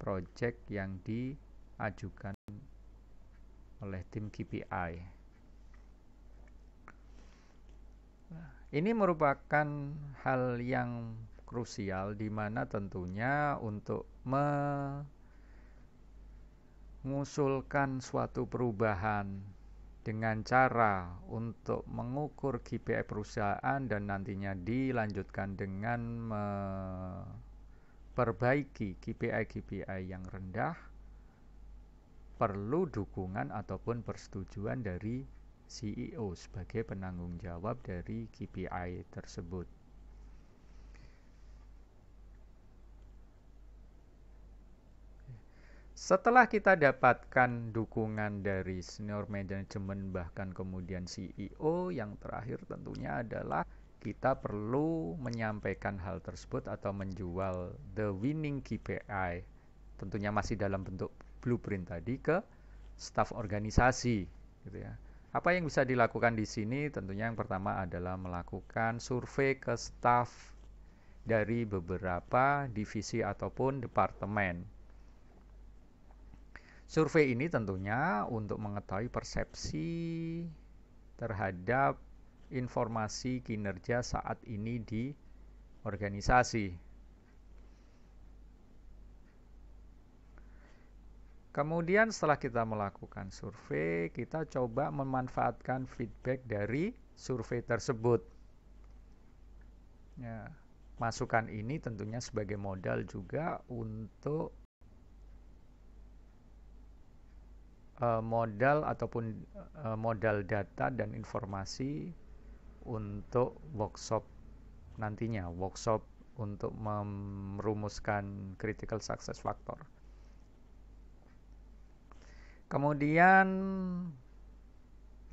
project yang diajukan oleh tim KPI. Ini merupakan hal yang krusial di mana tentunya untuk me mengusulkan suatu perubahan dengan cara untuk mengukur KPI perusahaan dan nantinya dilanjutkan dengan memperbaiki KPI-KPI yang rendah perlu dukungan ataupun persetujuan dari CEO sebagai penanggung jawab dari KPI tersebut. setelah kita dapatkan dukungan dari senior manajemen bahkan kemudian CEO yang terakhir tentunya adalah kita perlu menyampaikan hal tersebut atau menjual the winning KPI tentunya masih dalam bentuk blueprint tadi ke staff organisasi gitu ya. Apa yang bisa dilakukan di sini tentunya yang pertama adalah melakukan survei ke staff dari beberapa divisi ataupun departemen Survei ini tentunya untuk mengetahui persepsi terhadap informasi kinerja saat ini di organisasi. Kemudian setelah kita melakukan survei, kita coba memanfaatkan feedback dari survei tersebut. Ya, masukan ini tentunya sebagai modal juga untuk Eh, modal ataupun eh, modal data dan informasi untuk workshop nantinya workshop untuk merumuskan critical success factor. Kemudian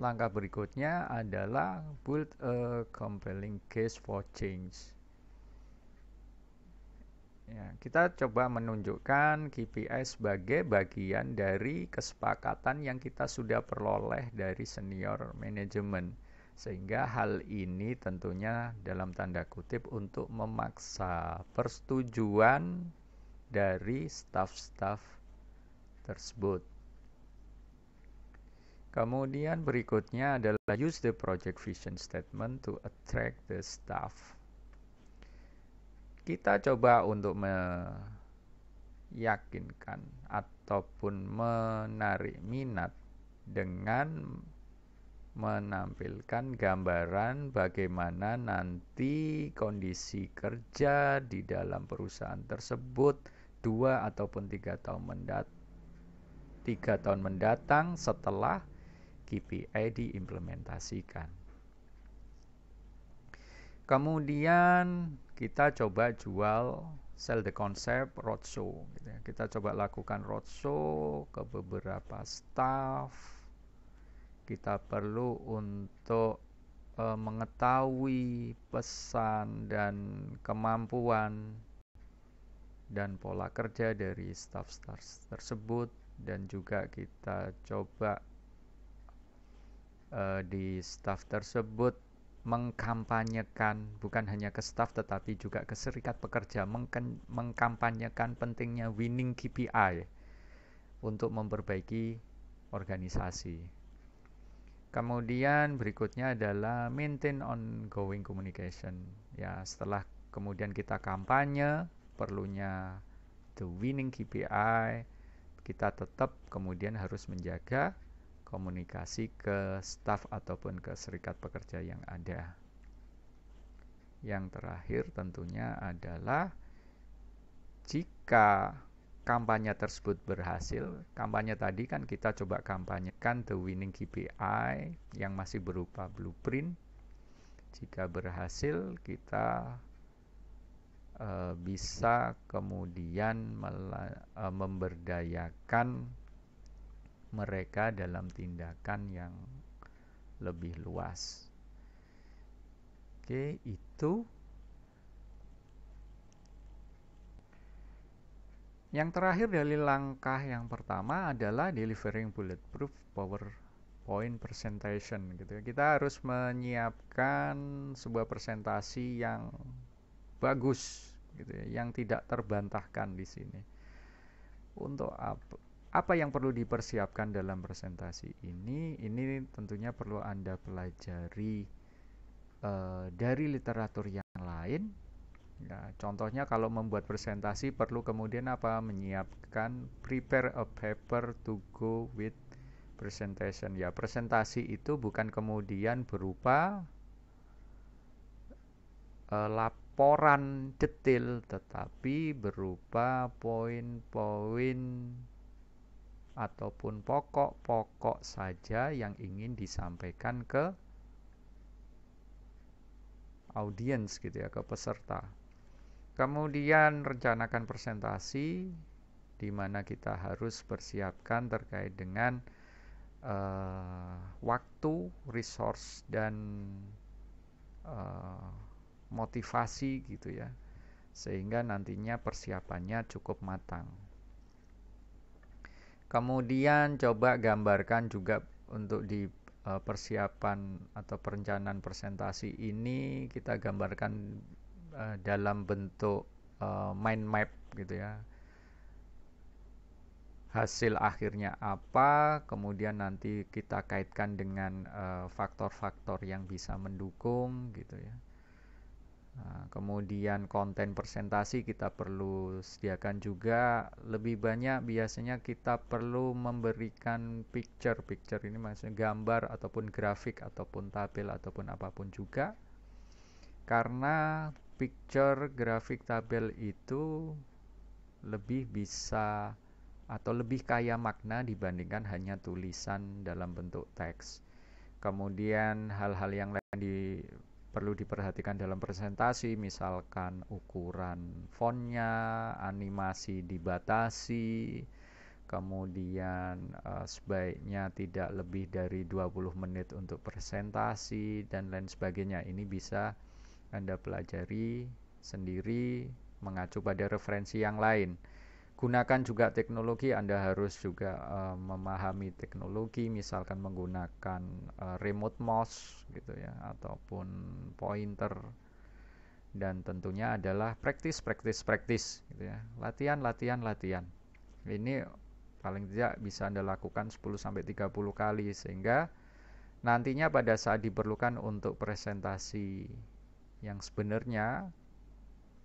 langkah berikutnya adalah build a compelling case for change. Ya, kita coba menunjukkan KPI sebagai bagian dari kesepakatan yang kita sudah peroleh dari senior manajemen. Sehingga hal ini tentunya dalam tanda kutip untuk memaksa persetujuan dari staf-staf tersebut. Kemudian berikutnya adalah use the project vision statement to attract the staff kita coba untuk meyakinkan ataupun menarik minat dengan menampilkan gambaran bagaimana nanti kondisi kerja di dalam perusahaan tersebut dua ataupun tiga tahun mendat tiga tahun mendatang setelah KPI diimplementasikan. Kemudian kita coba jual sell the concept roadshow gitu ya. kita coba lakukan roadshow ke beberapa staff kita perlu untuk e, mengetahui pesan dan kemampuan dan pola kerja dari staff-staff tersebut dan juga kita coba e, di staff tersebut mengkampanyekan bukan hanya ke staff tetapi juga ke serikat pekerja mengkampanyekan pentingnya winning KPI untuk memperbaiki organisasi. Kemudian berikutnya adalah maintain ongoing communication. Ya, setelah kemudian kita kampanye perlunya the winning KPI kita tetap kemudian harus menjaga komunikasi ke staf ataupun ke serikat pekerja yang ada. Yang terakhir tentunya adalah jika kampanye tersebut berhasil, kampanye tadi kan kita coba kampanyekan the winning KPI yang masih berupa blueprint. Jika berhasil, kita e, bisa kemudian mela, e, memberdayakan mereka dalam tindakan yang lebih luas. Oke, itu Yang terakhir dari langkah yang pertama adalah delivering bulletproof PowerPoint presentation gitu. Ya. Kita harus menyiapkan sebuah presentasi yang bagus gitu ya, yang tidak terbantahkan di sini. Untuk apa? apa yang perlu dipersiapkan dalam presentasi ini? Ini tentunya perlu Anda pelajari uh, dari literatur yang lain. Ya, contohnya kalau membuat presentasi perlu kemudian apa? Menyiapkan prepare a paper to go with presentation. Ya, presentasi itu bukan kemudian berupa uh, laporan detail tetapi berupa poin-poin ataupun pokok-pokok saja yang ingin disampaikan ke audiens gitu ya, ke peserta. Kemudian rencanakan presentasi di mana kita harus persiapkan terkait dengan uh, waktu, resource dan uh, motivasi gitu ya. Sehingga nantinya persiapannya cukup matang. Kemudian coba gambarkan juga untuk di eh, persiapan atau perencanaan presentasi ini kita gambarkan eh, dalam bentuk eh, mind map gitu ya. Hasil akhirnya apa, kemudian nanti kita kaitkan dengan faktor -faktor yang bisa mendukung gitu ya. Nah, kemudian konten presentasi kita perlu sediakan juga lebih banyak biasanya kita perlu memberikan picture picture ini maksudnya gambar ataupun grafik ataupun tabel ataupun apapun juga karena picture grafik tabel itu lebih bisa atau lebih kaya makna dibandingkan hanya tulisan dalam bentuk teks kemudian hal-hal yang lain di perlu diperhatikan dalam presentasi misalkan ukuran fontnya animasi dibatasi kemudian uh, sebaiknya tidak lebih dari 20 menit untuk presentasi dan lain sebagainya ini bisa Anda pelajari sendiri mengacu pada referensi yang lain gunakan juga teknologi Anda harus juga uh, memahami teknologi misalkan menggunakan uh, remote mouse gitu ya ataupun pointer dan tentunya adalah praktis praktis praktis gitu ya latihan latihan latihan ini paling tidak bisa Anda lakukan 10 sampai 30 kali sehingga nantinya pada saat diperlukan untuk presentasi yang sebenarnya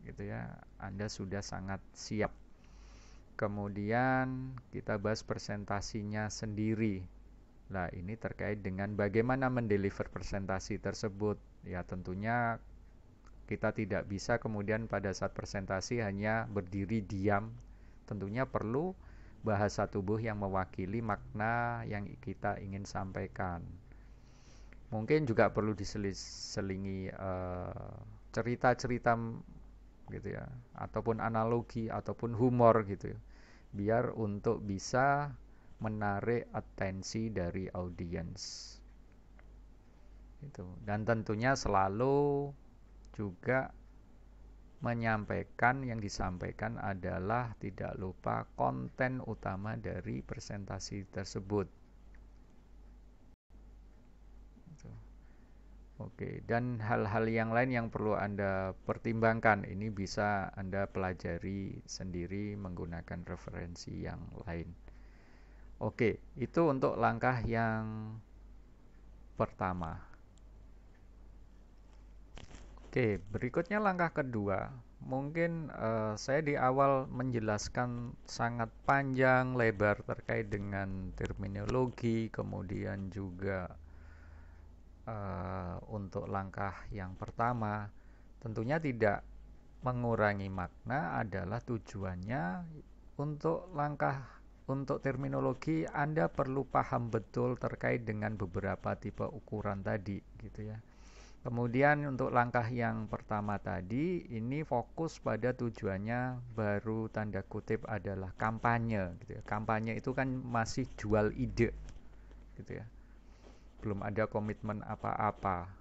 gitu ya Anda sudah sangat siap Kemudian kita bahas presentasinya sendiri. Nah, ini terkait dengan bagaimana mendeliver presentasi tersebut. Ya, tentunya kita tidak bisa kemudian pada saat presentasi hanya berdiri diam. Tentunya perlu bahasa tubuh yang mewakili makna yang kita ingin sampaikan. Mungkin juga perlu diselingi eh, cerita-cerita uh, gitu ya, ataupun analogi ataupun humor gitu ya biar untuk bisa menarik atensi dari audiens itu dan tentunya selalu juga menyampaikan yang disampaikan adalah tidak lupa konten utama dari presentasi tersebut Oke, dan hal-hal yang lain yang perlu Anda pertimbangkan ini bisa Anda pelajari sendiri menggunakan referensi yang lain. Oke, itu untuk langkah yang pertama. Oke, berikutnya langkah kedua. Mungkin uh, saya di awal menjelaskan sangat panjang lebar terkait dengan terminologi, kemudian juga Eh, untuk langkah yang pertama tentunya tidak mengurangi makna adalah tujuannya untuk langkah untuk terminologi Anda perlu paham betul terkait dengan beberapa tipe ukuran tadi gitu ya. Kemudian untuk langkah yang pertama tadi ini fokus pada tujuannya baru tanda kutip adalah kampanye gitu ya. Kampanye itu kan masih jual ide gitu ya belum ada komitmen apa-apa.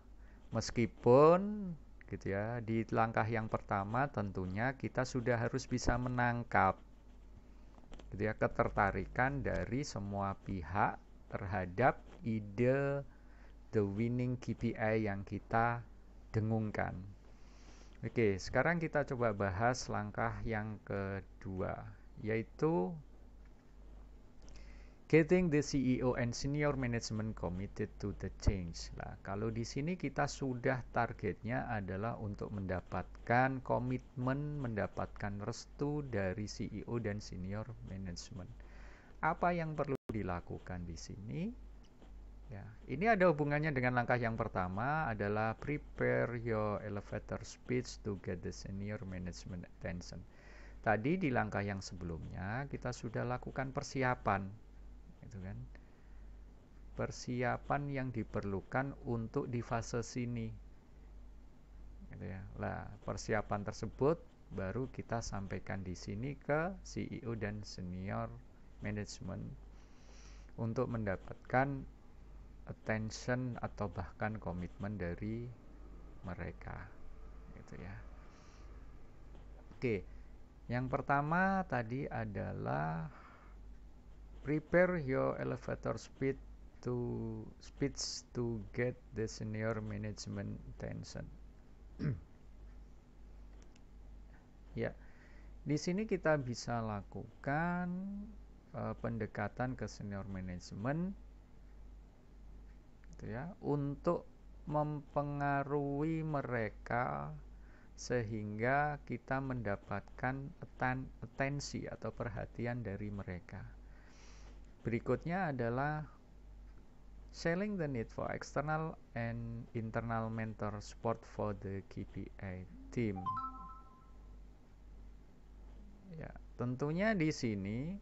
Meskipun gitu ya, di langkah yang pertama tentunya kita sudah harus bisa menangkap gitu ya ketertarikan dari semua pihak terhadap ide the winning KPI yang kita dengungkan. Oke, sekarang kita coba bahas langkah yang kedua, yaitu Getting the CEO and senior management committed to the change. Lah, kalau di sini kita sudah targetnya adalah untuk mendapatkan komitmen, mendapatkan restu dari CEO dan senior management. Apa yang perlu dilakukan di sini? Ya, ini ada hubungannya dengan langkah yang pertama adalah prepare your elevator speech to get the senior management attention. Tadi di langkah yang sebelumnya kita sudah lakukan persiapan gitu kan persiapan yang diperlukan untuk di fase sini gitu ya lah persiapan tersebut baru kita sampaikan di sini ke CEO dan senior management untuk mendapatkan attention atau bahkan komitmen dari mereka gitu ya oke yang pertama tadi adalah prepare your elevator speed to speech to get the senior management attention. ya, di sini kita bisa lakukan uh, pendekatan ke senior management, gitu ya, untuk mempengaruhi mereka sehingga kita mendapatkan atensi atau perhatian dari mereka. Berikutnya adalah selling the need for external and internal mentor support for the KPI team. Ya, tentunya di sini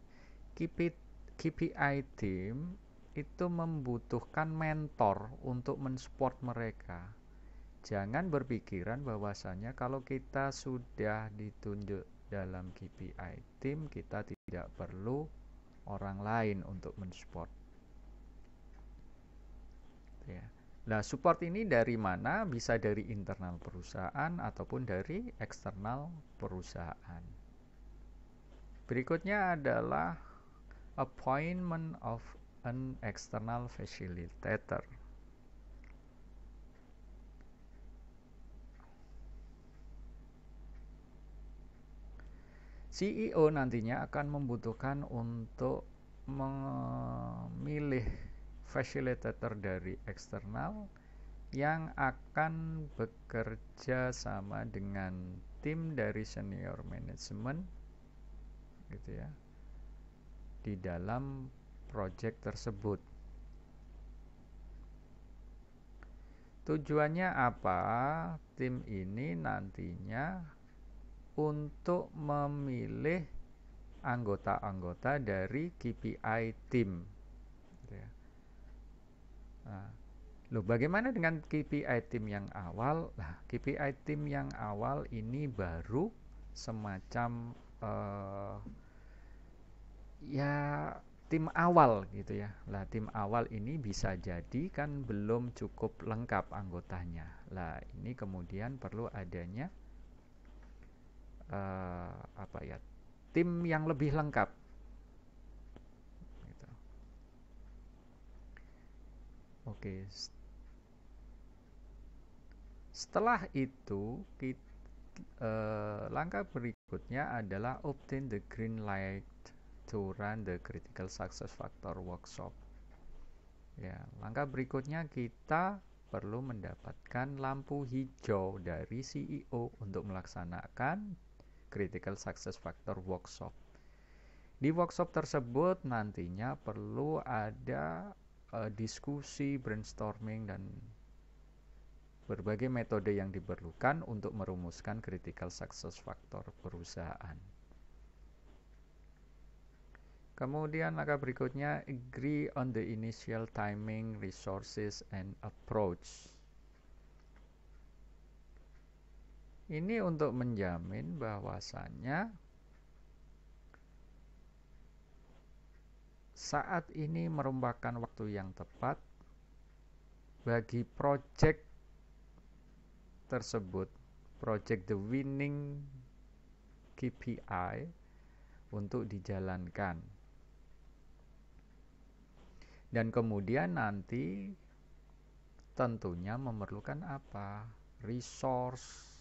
KPI, KPI team itu membutuhkan mentor untuk mensupport mereka. Jangan berpikiran bahwasanya kalau kita sudah ditunjuk dalam KPI team kita tidak perlu orang lain untuk mensupport. Gitu ya. Nah, support ini dari mana? Bisa dari internal perusahaan ataupun dari eksternal perusahaan. Berikutnya adalah appointment of an external facilitator. CEO nantinya akan membutuhkan untuk memilih facilitator dari eksternal yang akan bekerja sama dengan tim dari senior management gitu ya di dalam project tersebut. Tujuannya apa? Tim ini nantinya untuk memilih anggota-anggota dari KPI team. Gitu ya. nah, loh bagaimana dengan KPI team yang awal? Nah, KPI team yang awal ini baru semacam uh, ya tim awal gitu ya. Lah tim awal ini bisa jadi kan belum cukup lengkap anggotanya. Lah ini kemudian perlu adanya uh, apa ya tim yang lebih lengkap. Gitu. Oke. Setelah itu kita, uh, eh, langkah berikutnya adalah obtain the green light to run the critical success factor workshop. Ya, langkah berikutnya kita perlu mendapatkan lampu hijau dari CEO untuk melaksanakan Critical Success Factor Workshop. Di workshop tersebut nantinya perlu ada uh, diskusi, brainstorming dan berbagai metode yang diperlukan untuk merumuskan critical success factor perusahaan. Kemudian langkah berikutnya agree on the initial timing, resources and approach. Ini untuk menjamin bahwasannya saat ini merupakan waktu yang tepat bagi project tersebut, project the winning KPI untuk dijalankan. Dan kemudian nanti tentunya memerlukan apa? resource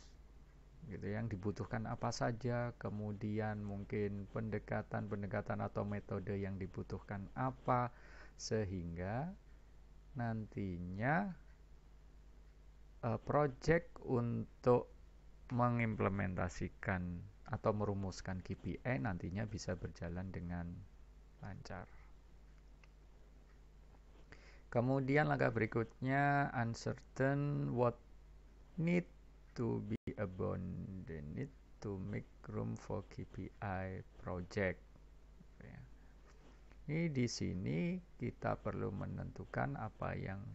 gitu yang dibutuhkan apa saja kemudian mungkin pendekatan-pendekatan atau metode yang dibutuhkan apa sehingga nantinya uh, project untuk mengimplementasikan atau merumuskan KPI nantinya bisa berjalan dengan lancar. Kemudian langkah berikutnya uncertain what need to be abandoned to make room for KPI project. Ya. Ini di sini kita perlu menentukan apa yang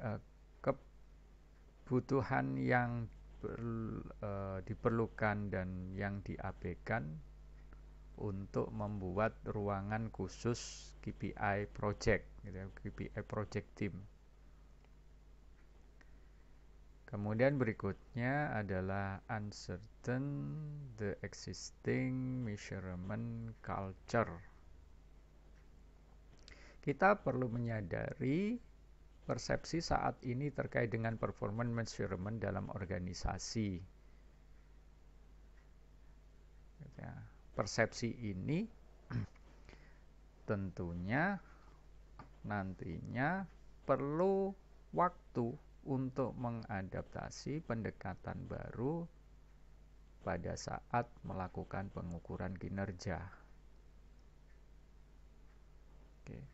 uh, kebutuhan yang ber, uh, eh, diperlukan dan yang diabaikan untuk membuat ruangan khusus KPI project, gitu ya, KPI project team. Kemudian berikutnya adalah uncertain the existing measurement culture. Kita perlu menyadari persepsi saat ini terkait dengan performance measurement dalam organisasi. Ya, persepsi ini tentunya nantinya perlu waktu untuk mengadaptasi pendekatan baru pada saat melakukan pengukuran kinerja. Oke.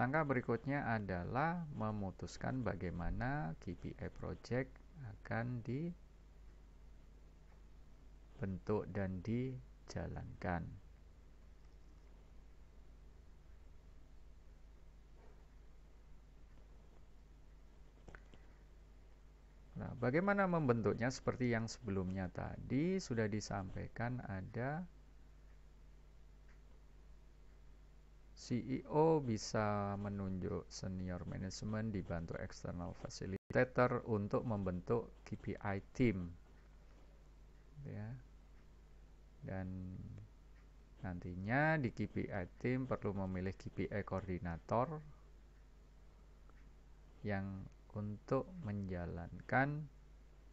Langkah berikutnya adalah memutuskan bagaimana KPI project akan dibentuk dan dijalankan. Nah, bagaimana membentuknya seperti yang sebelumnya tadi sudah disampaikan ada CEO bisa menunjuk senior manajemen dibantu external facilitator untuk membentuk KPI team. Gitu ya. Dan nantinya di KPI team perlu memilih KPI koordinator yang untuk menjalankan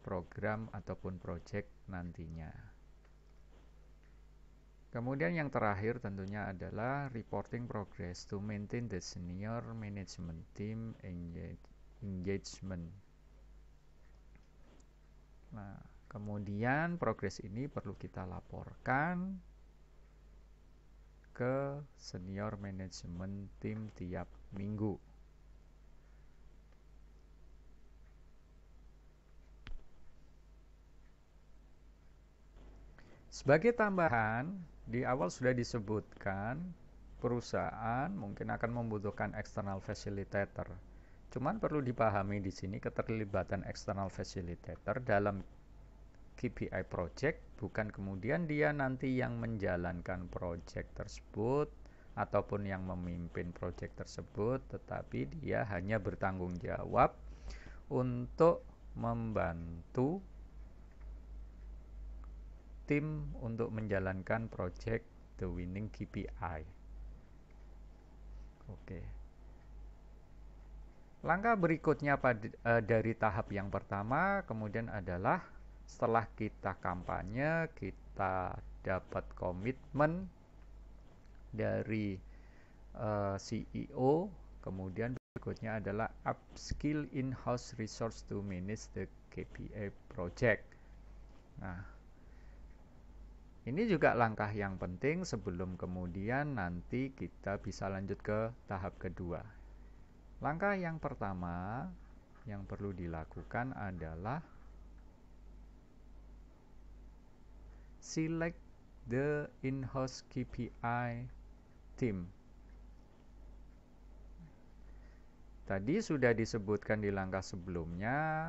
program ataupun proyek nantinya. Kemudian yang terakhir tentunya adalah reporting progress to maintain the senior management team engagement. Nah, kemudian progress ini perlu kita laporkan ke senior management team tiap minggu. Sebagai tambahan, di awal sudah disebutkan perusahaan mungkin akan membutuhkan external facilitator. Cuman perlu dipahami di sini keterlibatan external facilitator dalam KPI project bukan kemudian dia nanti yang menjalankan project tersebut ataupun yang memimpin project tersebut, tetapi dia hanya bertanggung jawab untuk membantu tim untuk menjalankan project The Winning KPI. Oke. Langkah berikutnya pada, uh, e, dari tahap yang pertama kemudian adalah setelah kita kampanye, kita dapat komitmen dari uh, e, CEO, kemudian berikutnya adalah upskill in-house resource to manage the KPI project. Nah, ini juga langkah yang penting sebelum kemudian nanti kita bisa lanjut ke tahap kedua. Langkah yang pertama yang perlu dilakukan adalah select the in-house KPI team. Tadi sudah disebutkan di langkah sebelumnya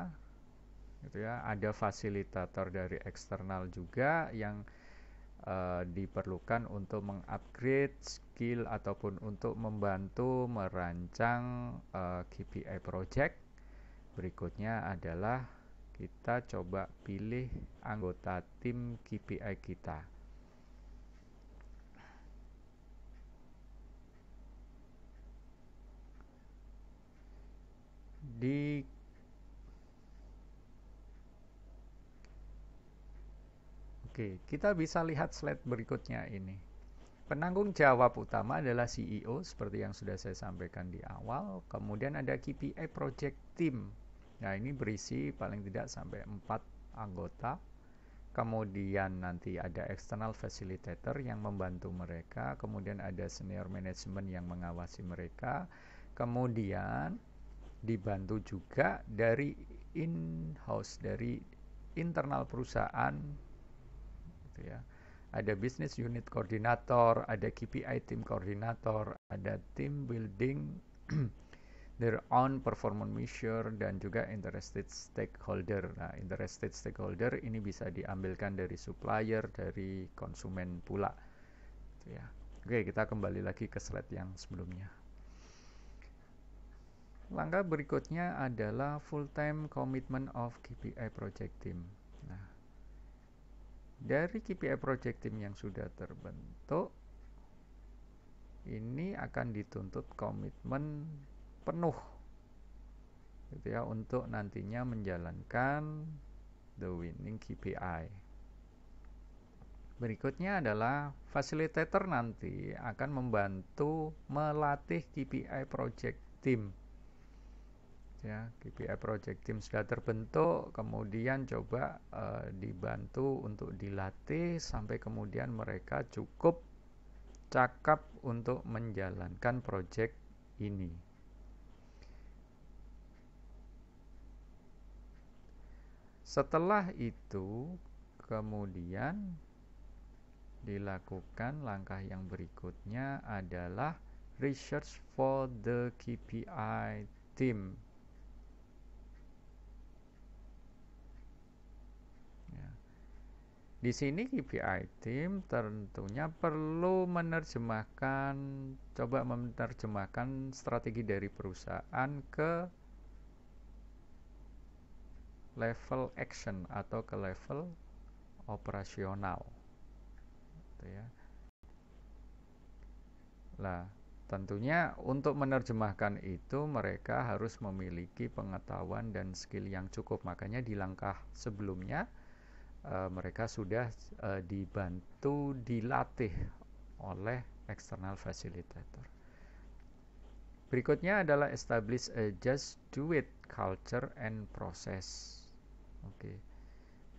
gitu ya, ada fasilitator dari eksternal juga yang Eh, diperlukan untuk mengupgrade skill ataupun untuk membantu merancang uh, eh, KPI project. Berikutnya adalah kita coba pilih anggota tim KPI kita. Di Oke, kita bisa lihat slide berikutnya ini. Penanggung jawab utama adalah CEO seperti yang sudah saya sampaikan di awal. Kemudian ada KPI Project Team. Nah, ini berisi paling tidak sampai 4 anggota. Kemudian nanti ada external facilitator yang membantu mereka, kemudian ada senior management yang mengawasi mereka. Kemudian dibantu juga dari in-house dari internal perusahaan gitu ya. Ada business unit koordinator, ada KPI tim koordinator, ada team building, their own performance measure dan juga interested stakeholder. Nah, interested stakeholder ini bisa diambilkan dari supplier, dari konsumen pula. Gitu ya. Oke, kita kembali lagi ke slide yang sebelumnya. Langkah berikutnya adalah full time commitment of KPI project team dari KPI project team yang sudah terbentuk ini akan dituntut komitmen penuh gitu ya untuk nantinya menjalankan the winning KPI. Berikutnya adalah fasilitator nanti akan membantu melatih KPI project team ya KPI project team sudah terbentuk kemudian coba uh, dibantu untuk dilatih sampai kemudian mereka cukup cakap untuk menjalankan project ini setelah itu kemudian dilakukan langkah yang berikutnya adalah research for the KPI team Di sini KPI tim tentunya perlu menerjemahkan coba menerjemahkan strategi dari perusahaan ke level action atau ke level operasional. Gitu ya. Nah, tentunya untuk menerjemahkan itu mereka harus memiliki pengetahuan dan skill yang cukup. Makanya di langkah sebelumnya Eh, mereka sudah uh, dibantu dilatih oleh external facilitator. Berikutnya adalah establish a just do it culture and process. Oke. Okay.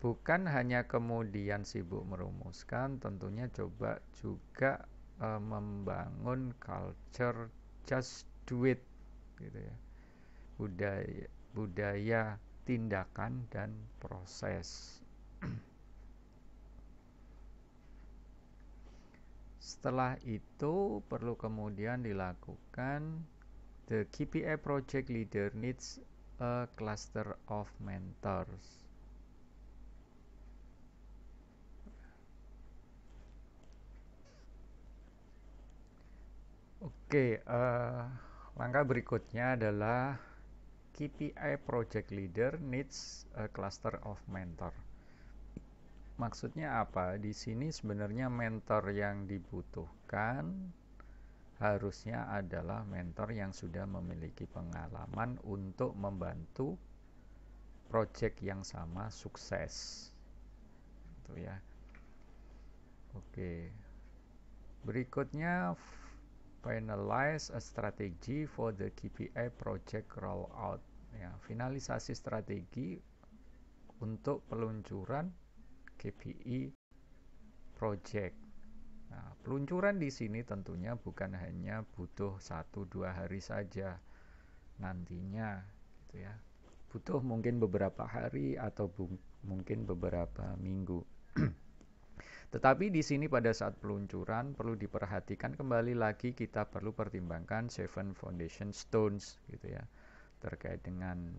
Bukan hanya kemudian sibuk merumuskan, tentunya coba juga uh, membangun culture just do it gitu ya. Budaya budaya tindakan dan proses setelah itu perlu kemudian dilakukan the KPI project leader needs a cluster of mentors. Oke, okay, uh, eh, langkah berikutnya adalah KPI project leader needs a cluster of mentors maksudnya apa? Di sini sebenarnya mentor yang dibutuhkan harusnya adalah mentor yang sudah memiliki pengalaman untuk membantu project yang sama sukses. Itu ya. Oke. Berikutnya finalize a strategy for the KPI project rollout. Ya, finalisasi strategi untuk peluncuran KPI e project. Nah, peluncuran di sini tentunya bukan hanya butuh satu dua hari saja nantinya gitu ya. Butuh mungkin beberapa hari atau mungkin beberapa minggu. Tetapi di sini pada saat peluncuran perlu diperhatikan kembali lagi kita perlu pertimbangkan Seven Foundation Stones gitu ya terkait dengan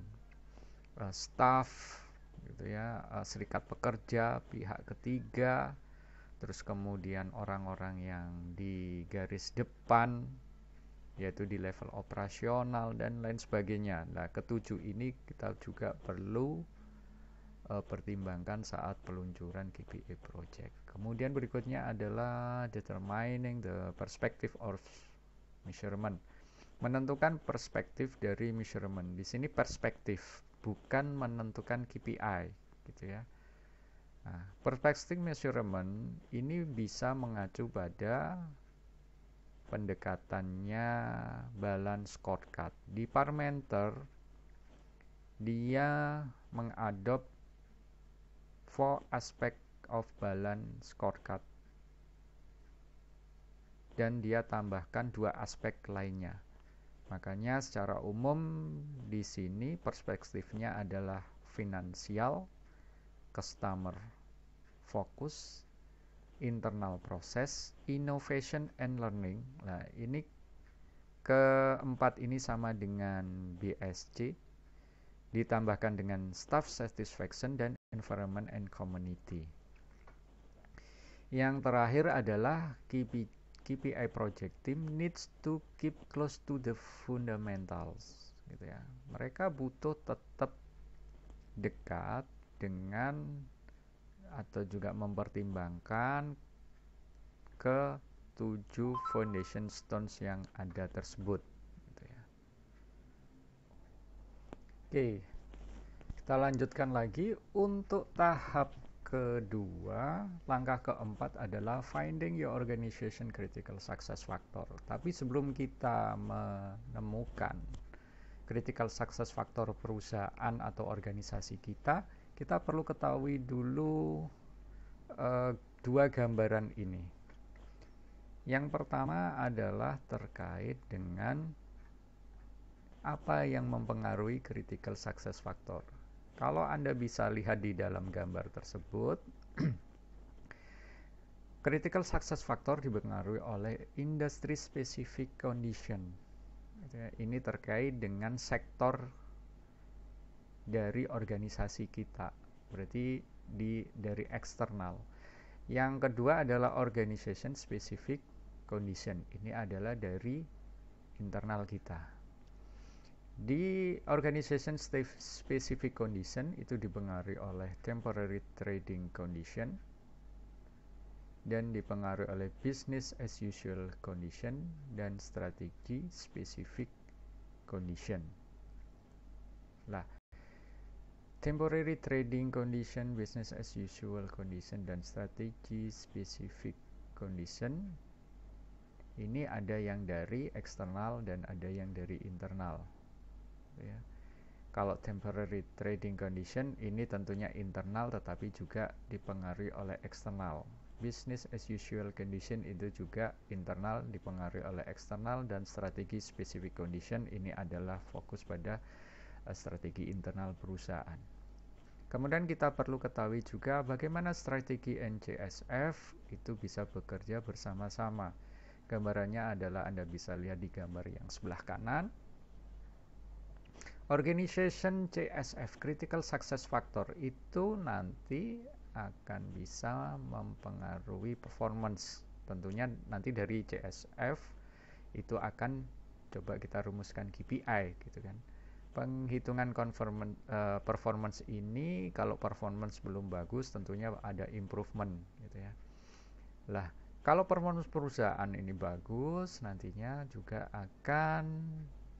uh, staff gitu ya eh, serikat pekerja pihak ketiga terus kemudian orang-orang yang di garis depan yaitu di level operasional dan lain sebagainya nah ketujuh ini kita juga perlu uh, pertimbangkan saat peluncuran KPI project kemudian berikutnya adalah determining the perspective of measurement menentukan perspektif dari measurement di sini perspektif bukan menentukan KPI gitu ya. Nah, measurement ini bisa mengacu pada pendekatannya balance scorecard. Di Parmenter dia mengadop four aspect of balance scorecard dan dia tambahkan dua aspek lainnya Makanya secara umum di sini perspektifnya adalah finansial, customer fokus, internal proses, innovation and learning. Nah, ini keempat ini sama dengan BSC ditambahkan dengan staff satisfaction dan environment and community. Yang terakhir adalah KPI KPI project team needs to keep close to the fundamentals gitu ya. Mereka butuh tetap dekat dengan atau juga mempertimbangkan ke tujuh foundation stones yang ada tersebut gitu ya. Oke. Kita lanjutkan lagi untuk tahap kedua, langkah keempat adalah finding your organization critical success factor. Tapi sebelum kita menemukan critical success factor perusahaan atau organisasi kita, kita perlu ketahui dulu uh, dua gambaran ini. Yang pertama adalah terkait dengan apa yang mempengaruhi critical success factor. Kalau Anda bisa lihat di dalam gambar tersebut, critical success factor dipengaruhi oleh industry specific condition. Gitu ya, ini terkait dengan sektor dari organisasi kita. Berarti di dari eksternal. Yang kedua adalah organization specific condition. Ini adalah dari internal kita. Di organization specific condition itu dipengaruhi oleh temporary trading condition dan dipengaruhi oleh business as usual condition dan strategi specific condition. Lah, temporary trading condition, business as usual condition dan strategi specific condition ini ada yang dari eksternal dan ada yang dari internal ya. Kalau temporary trading condition ini tentunya internal tetapi juga dipengaruhi oleh eksternal. Business as usual condition itu juga internal dipengaruhi oleh eksternal dan strategi specific condition ini adalah fokus pada eh, strategi internal perusahaan. Kemudian kita perlu ketahui juga bagaimana strategi NCSF itu bisa bekerja bersama-sama. Gambarannya adalah Anda bisa lihat di gambar yang sebelah kanan. Organization CSF Critical Success Factor itu nanti akan bisa mempengaruhi performance tentunya nanti dari CSF itu akan coba kita rumuskan KPI gitu kan penghitungan uh, performance ini kalau performance belum bagus tentunya ada improvement gitu ya lah kalau performance perusahaan ini bagus nantinya juga akan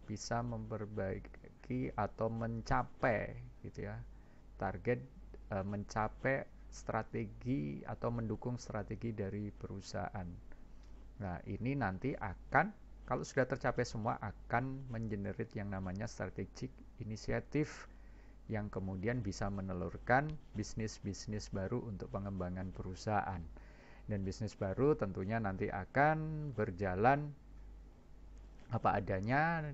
bisa memperbaiki memiliki atau mencapai gitu ya target e, mencapai strategi atau mendukung strategi dari perusahaan. Nah, ini nanti akan kalau sudah tercapai semua akan mengenerate yang namanya strategic inisiatif yang kemudian bisa menelurkan bisnis-bisnis baru untuk pengembangan perusahaan. Dan bisnis baru tentunya nanti akan berjalan apa adanya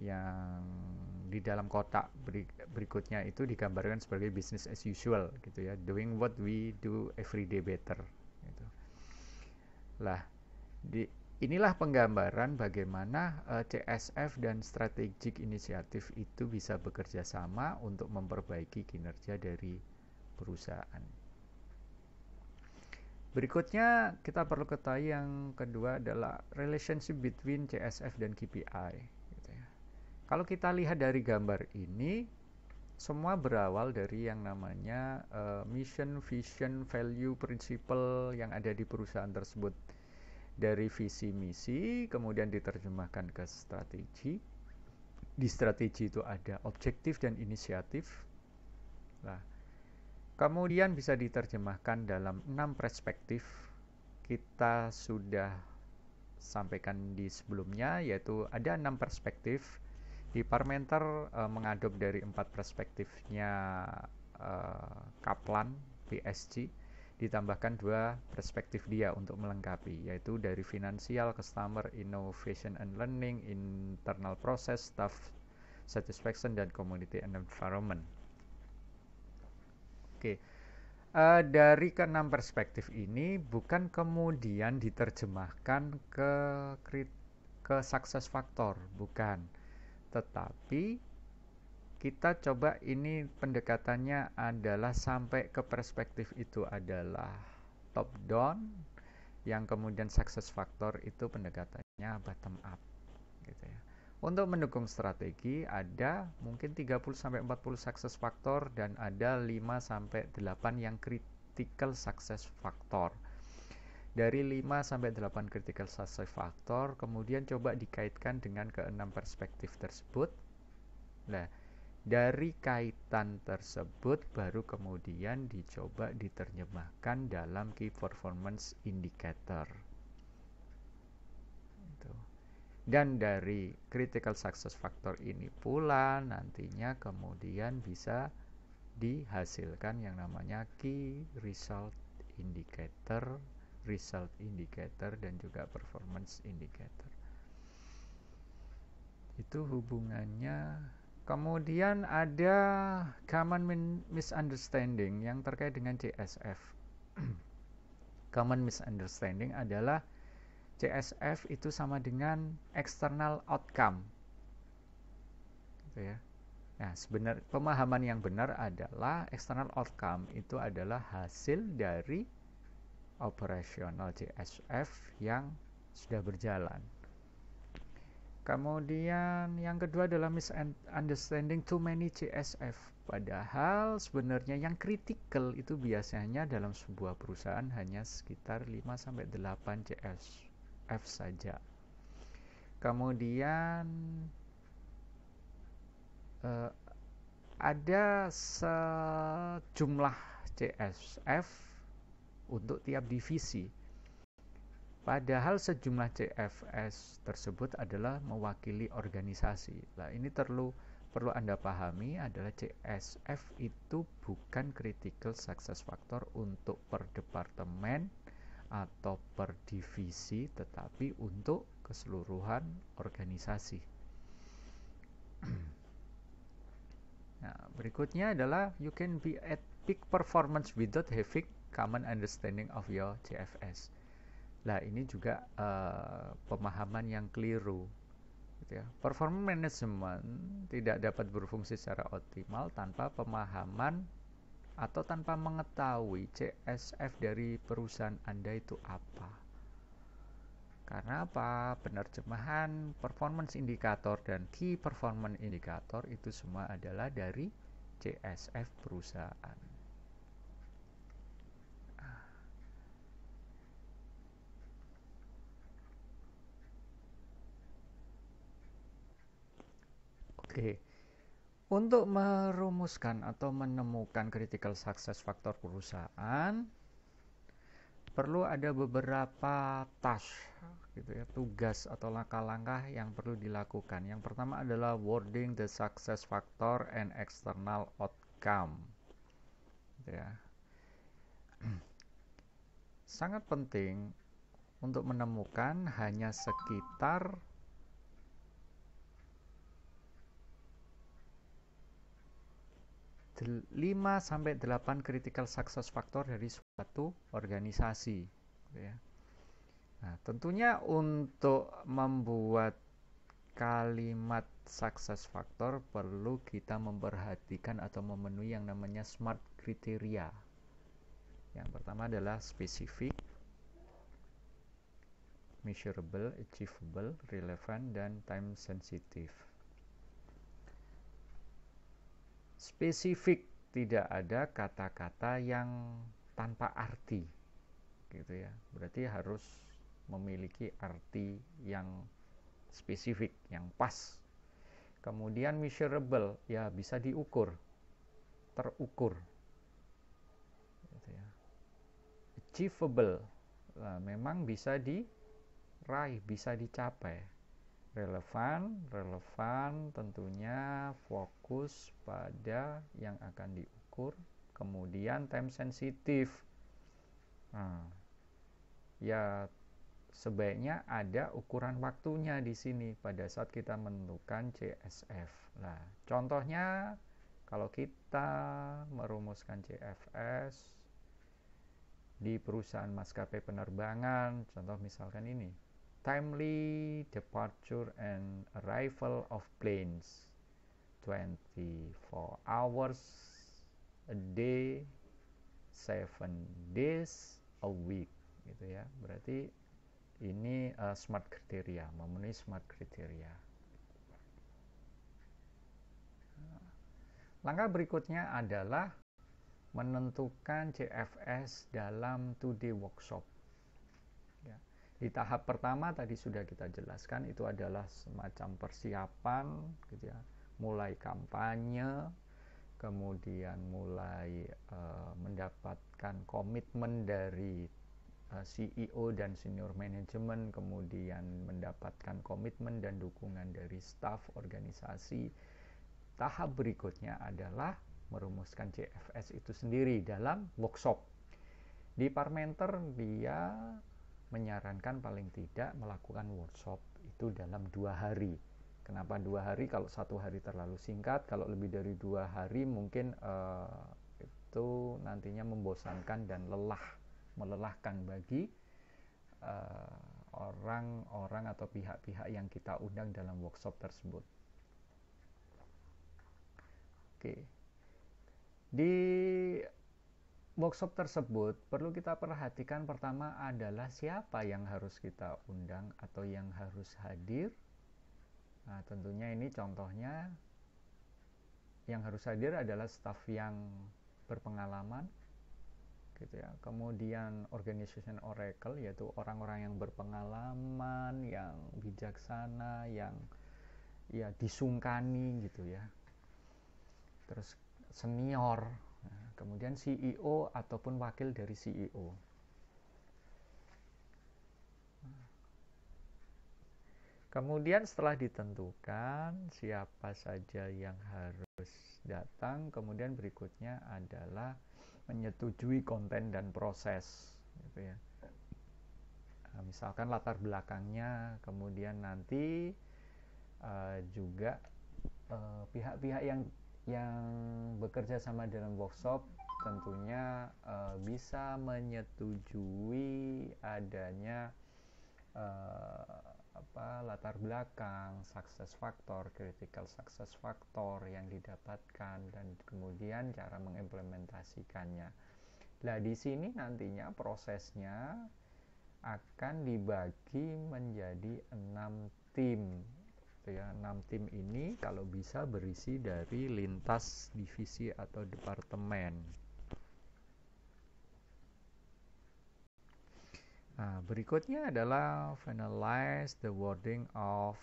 yang di dalam kotak berikutnya itu digambarkan sebagai business as usual gitu ya doing what we do every day better gitu. lah di, inilah penggambaran bagaimana uh, eh, CSF dan strategic inisiatif itu bisa bekerja sama untuk memperbaiki kinerja dari perusahaan berikutnya kita perlu ketahui yang kedua adalah relationship between CSF dan KPI kalau kita lihat dari gambar ini, semua berawal dari yang namanya uh, mission, vision, value, principle yang ada di perusahaan tersebut. Dari visi misi, kemudian diterjemahkan ke strategi. Di strategi itu ada objektif dan inisiatif. Nah, kemudian bisa diterjemahkan dalam enam perspektif. Kita sudah sampaikan di sebelumnya, yaitu ada enam perspektif di Parmenter uh, mengadop dari empat perspektifnya uh, Kaplan PSG ditambahkan dua perspektif dia untuk melengkapi yaitu dari finansial, customer, innovation and learning, internal process, staff satisfaction dan community and environment. Oke. Okay. Uh, eh, dari keenam perspektif ini bukan kemudian diterjemahkan ke ke sukses faktor, bukan tetapi kita coba ini pendekatannya adalah sampai ke perspektif itu adalah top down yang kemudian success factor itu pendekatannya bottom up gitu ya. Untuk mendukung strategi ada mungkin 30 sampai 40 success factor dan ada 5 sampai 8 yang critical success factor. Dari 5 sampai 8 critical success factor, kemudian coba dikaitkan dengan keenam perspektif tersebut. Nah, dari kaitan tersebut baru kemudian dicoba diterjemahkan dalam key performance indicator. Dan dari critical success factor ini pula nantinya kemudian bisa dihasilkan yang namanya key result indicator result indicator dan juga performance indicator itu hubungannya kemudian ada common misunderstanding yang terkait dengan CSF common misunderstanding adalah CSF itu sama dengan external outcome gitu ya Nah, sebenar pemahaman yang benar adalah external outcome itu adalah hasil dari operasional CSF yang sudah berjalan. Kemudian yang kedua adalah misunderstanding too many CSF. Padahal sebenarnya yang kritikal itu biasanya dalam sebuah perusahaan hanya sekitar 5 sampai 8 CSF saja. Kemudian uh, ada sejumlah CSF untuk tiap divisi. Padahal sejumlah CFS tersebut adalah mewakili organisasi. Nah, ini perlu perlu Anda pahami adalah CSF itu bukan critical success factor untuk per departemen atau per divisi, tetapi untuk keseluruhan organisasi. nah, berikutnya adalah you can be at peak performance without having common understanding of your CFS. Nah ini juga uh, pemahaman yang keliru. Gitu ya. Performance management tidak dapat berfungsi secara optimal tanpa pemahaman atau tanpa mengetahui CSF dari perusahaan Anda itu apa. Karena apa? Penerjemahan performance indicator dan key performance indicator itu semua adalah dari CSF perusahaan. Oke. Untuk merumuskan atau menemukan critical success faktor perusahaan perlu ada beberapa task gitu ya, tugas atau langkah-langkah yang perlu dilakukan. Yang pertama adalah wording the success factor and external outcome. Gitu ya. Sangat penting untuk menemukan hanya sekitar 5 sampai 8 critical success factor dari suatu organisasi gitu ya. Nah, tentunya untuk membuat kalimat success factor perlu kita memperhatikan atau memenuhi yang namanya smart kriteria. Yang pertama adalah specific, measurable, achievable, relevant, dan time sensitive. spesifik, tidak ada kata-kata yang tanpa arti. Gitu ya. Berarti harus memiliki arti yang spesifik, yang pas. Kemudian measurable, ya bisa diukur, terukur. Gitu ya. Achievable, nah, memang bisa diraih, bisa dicapai relevan, relevan tentunya fokus pada yang akan diukur, kemudian time sensitif. Nah, ya sebaiknya ada ukuran waktunya di sini pada saat kita menentukan CSF. Nah, contohnya kalau kita merumuskan CFS di perusahaan maskapai penerbangan, contoh misalkan ini timely departure and arrival of planes 24 hours a day 7 days a week gitu ya berarti ini uh, smart kriteria memenuhi smart kriteria langkah berikutnya adalah menentukan CFS dalam 2D workshop di tahap pertama tadi sudah kita jelaskan itu adalah semacam persiapan gitu ya. Mulai kampanye, kemudian mulai uh, mendapatkan komitmen dari uh, eh, CEO dan senior management, kemudian mendapatkan komitmen dan dukungan dari staff organisasi. Tahap berikutnya adalah merumuskan CFS itu sendiri dalam workshop. Di Parmenter dia menyarankan paling tidak melakukan workshop itu dalam dua hari. Kenapa dua hari? Kalau satu hari terlalu singkat, kalau lebih dari dua hari mungkin uh, itu nantinya membosankan dan lelah, melelahkan bagi eh, orang-orang uh, orang -orang atau pihak-pihak yang kita undang dalam workshop tersebut. Oke, di workshop tersebut perlu kita perhatikan pertama adalah siapa yang harus kita undang atau yang harus hadir. Nah, tentunya ini contohnya yang harus hadir adalah staff yang berpengalaman gitu ya. Kemudian organization oracle yaitu orang-orang yang berpengalaman, yang bijaksana, yang ya disungkani gitu ya. Terus senior kemudian CEO ataupun wakil dari CEO. Kemudian setelah ditentukan siapa saja yang harus datang, kemudian berikutnya adalah menyetujui konten dan proses, gitu ya. Nah, misalkan latar belakangnya, kemudian nanti uh, juga eh, pihak-pihak uh, pihak -pihak yang yang bekerja sama dalam workshop tentunya uh, bisa menyetujui adanya uh, apa latar belakang, success factor, critical success factor yang didapatkan dan kemudian cara mengimplementasikannya. Nah, di sini nantinya prosesnya akan dibagi menjadi enam tim gitu ya. 6 tim ini kalau bisa berisi dari lintas divisi atau departemen. Nah, berikutnya adalah finalize the wording of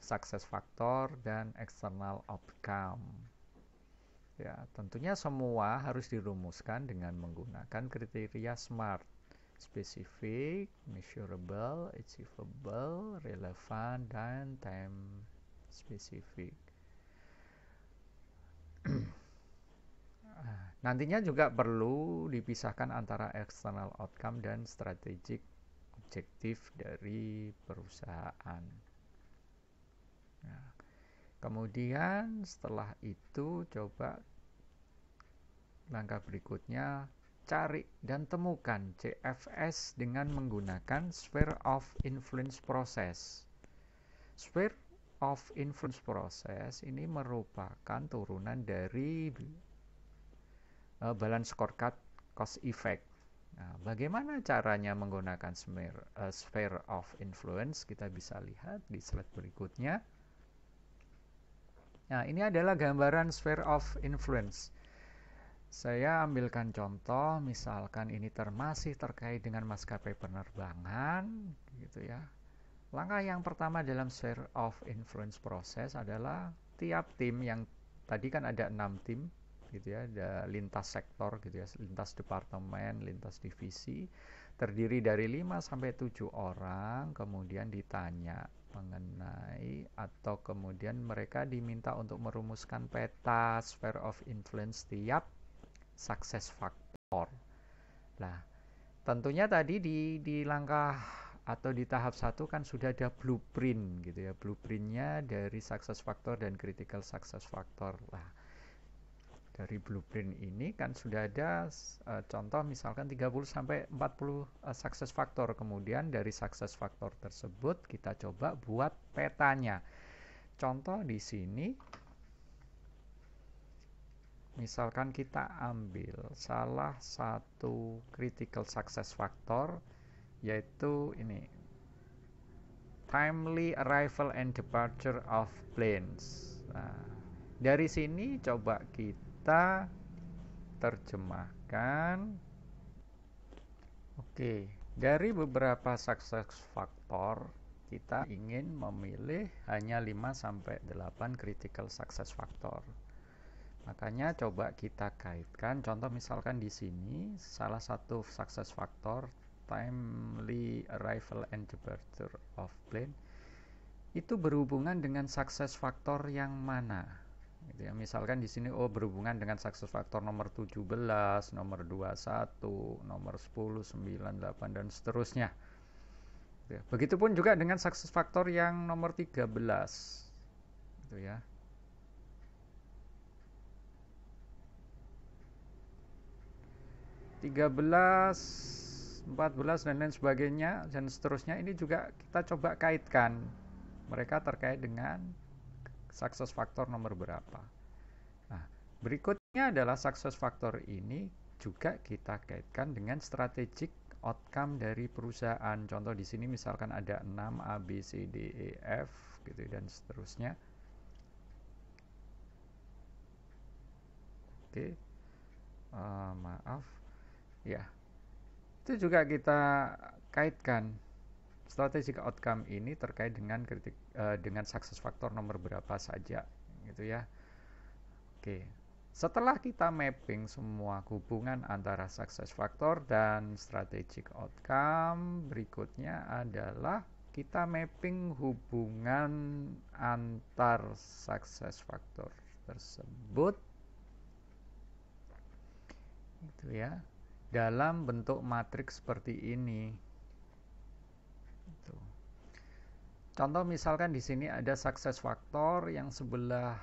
success factor dan external outcome. Ya, tentunya semua harus dirumuskan dengan menggunakan kriteria SMART. Specific, measurable, achievable, relevant, dan time spesifik. Nantinya juga perlu dipisahkan antara external outcome dan strategic objektif dari perusahaan. Nah, kemudian setelah itu coba langkah berikutnya cari dan temukan CFS dengan menggunakan sphere of influence process. Sphere of influence process ini merupakan turunan dari eh, balance scorecard cost effect. Nah, bagaimana caranya menggunakan sphere eh, sphere of influence? Kita bisa lihat di slide berikutnya. Nah, ini adalah gambaran sphere of influence. Saya ambilkan contoh, misalkan ini termasuk terkait dengan maskapai penerbangan, gitu ya. Langkah yang pertama dalam sphere of influence proses adalah tiap tim yang tadi kan ada enam tim gitu ya, ada lintas sektor gitu ya, lintas departemen, lintas divisi, terdiri dari 5 sampai tujuh orang, kemudian ditanya mengenai atau kemudian mereka diminta untuk merumuskan peta sphere of influence tiap success factor. Nah, tentunya tadi di di langkah atau di tahap satu kan sudah ada blueprint gitu ya blueprintnya dari success factor dan critical success factor lah dari blueprint ini kan sudah ada uh, contoh misalkan 30 sampai 40 uh, eh, success factor kemudian dari success factor tersebut kita coba buat petanya contoh di sini misalkan kita ambil salah satu critical success factor yaitu ini timely arrival and departure of planes. Nah, dari sini coba kita terjemahkan. Oke, dari beberapa sukses faktor kita ingin memilih hanya 5 sampai 8 critical success factor. Makanya coba kita kaitkan contoh misalkan di sini salah satu sukses faktor timely arrival and departure of plane itu berhubungan dengan sukses faktor yang mana gitu ya. misalkan di sini oh berhubungan dengan sukses faktor nomor 17 nomor 21 nomor 10 98 dan seterusnya gitu ya. begitupun juga dengan sukses faktor yang nomor 13 gitu ya tiga belas 14 dan lain sebagainya dan seterusnya ini juga kita coba kaitkan mereka terkait dengan sukses faktor nomor berapa. Nah, berikutnya adalah sukses faktor ini juga kita kaitkan dengan strategic outcome dari perusahaan. Contoh di sini misalkan ada 6 A B C D E F gitu dan seterusnya. Oke. Uh, maaf. Ya. Yeah itu juga kita kaitkan strategic outcome ini terkait dengan kritik uh, dengan sukses faktor nomor berapa saja gitu ya oke setelah kita mapping semua hubungan antara sukses faktor dan strategic outcome berikutnya adalah kita mapping hubungan antar sukses faktor tersebut itu ya dalam bentuk matriks seperti ini. Contoh misalkan di sini ada sukses faktor yang sebelah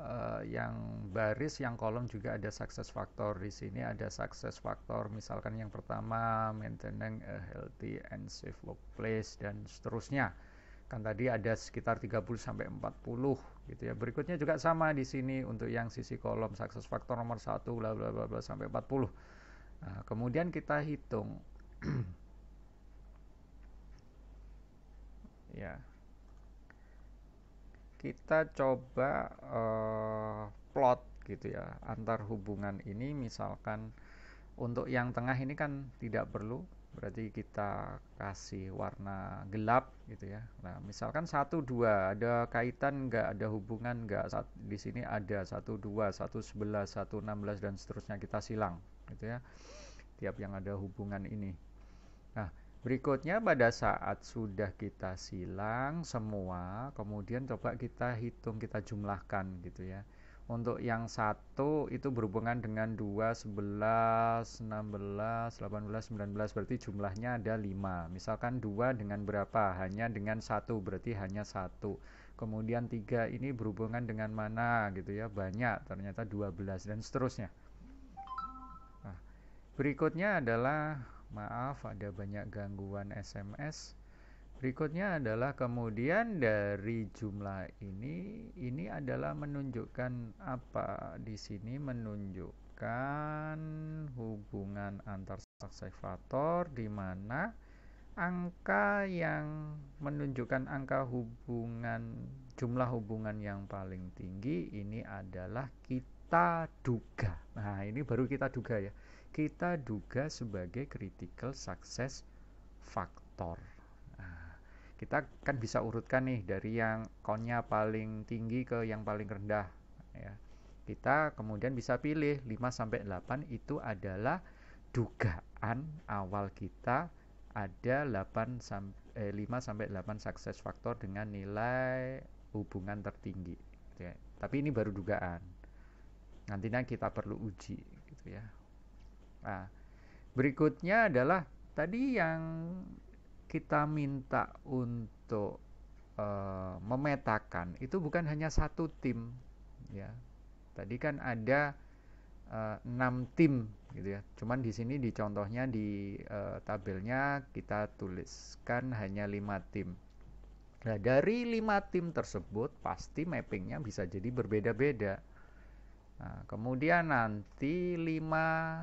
uh, yang baris yang kolom juga ada sukses faktor. Di sini ada sukses faktor misalkan yang pertama maintaining a healthy and safe workplace dan seterusnya. Kan tadi ada sekitar 30 sampai 40 gitu ya. Berikutnya juga sama di sini untuk yang sisi kolom sukses faktor nomor satu bla bla bla sampai 40. Nah, kemudian kita hitung. ya. Kita coba uh, plot gitu ya antar hubungan ini misalkan untuk yang tengah ini kan tidak perlu berarti kita kasih warna gelap gitu ya nah misalkan satu dua ada kaitan nggak ada hubungan nggak di sini ada satu dua satu sebelas satu enam belas dan seterusnya kita silang gitu ya tiap yang ada hubungan ini nah berikutnya pada saat sudah kita silang semua kemudian coba kita hitung kita jumlahkan gitu ya untuk yang satu itu berhubungan dengan 2, 11, 16, 18, 19 berarti jumlahnya ada 5 misalkan 2 dengan berapa hanya dengan satu berarti hanya satu kemudian 3 ini berhubungan dengan mana gitu ya banyak ternyata 12 dan seterusnya Berikutnya adalah maaf ada banyak gangguan SMS. Berikutnya adalah kemudian dari jumlah ini ini adalah menunjukkan apa di sini menunjukkan hubungan antar faktor di mana angka yang menunjukkan angka hubungan jumlah hubungan yang paling tinggi ini adalah kita duga. Nah, ini baru kita duga ya kita duga sebagai critical success factor. Nah, kita kan bisa urutkan nih dari yang konnya paling tinggi ke yang paling rendah ya. Kita kemudian bisa pilih 5 sampai 8 itu adalah dugaan awal kita ada 8 eh, sampai eh, 5 sampai 8 success factor dengan nilai hubungan tertinggi gitu ya. Tapi ini baru dugaan. Nantinya kita perlu uji gitu ya. Nah, berikutnya adalah tadi yang kita minta untuk e, memetakan itu bukan hanya satu tim, ya. Tadi kan ada eh, enam tim, gitu ya. Cuman di sini di contohnya di e, tabelnya kita tuliskan hanya lima tim. Nah, dari lima tim tersebut pasti mappingnya bisa jadi berbeda-beda. Nah, kemudian nanti lima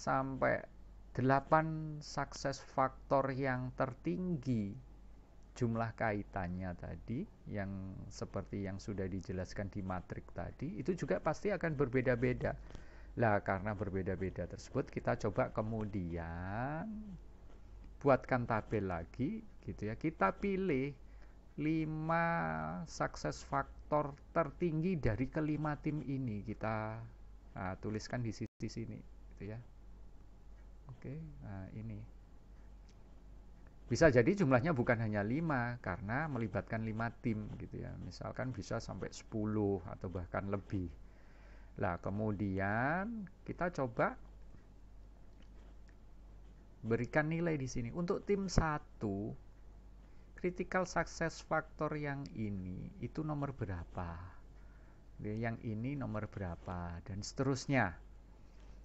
sampai delapan sukses faktor yang tertinggi jumlah kaitannya tadi yang seperti yang sudah dijelaskan di matrik tadi itu juga pasti akan berbeda-beda. Lah karena berbeda-beda tersebut kita coba kemudian buatkan tabel lagi gitu ya. Kita pilih lima sukses faktor tertinggi dari kelima tim ini kita nah, tuliskan di sisi sini gitu ya. Oke, nah ini. Bisa jadi jumlahnya bukan hanya lima karena melibatkan lima tim gitu ya. Misalkan bisa sampai 10 atau bahkan lebih. Lah kemudian kita coba berikan nilai di sini. Untuk tim satu critical success factor yang ini itu nomor berapa? Yang ini nomor berapa dan seterusnya.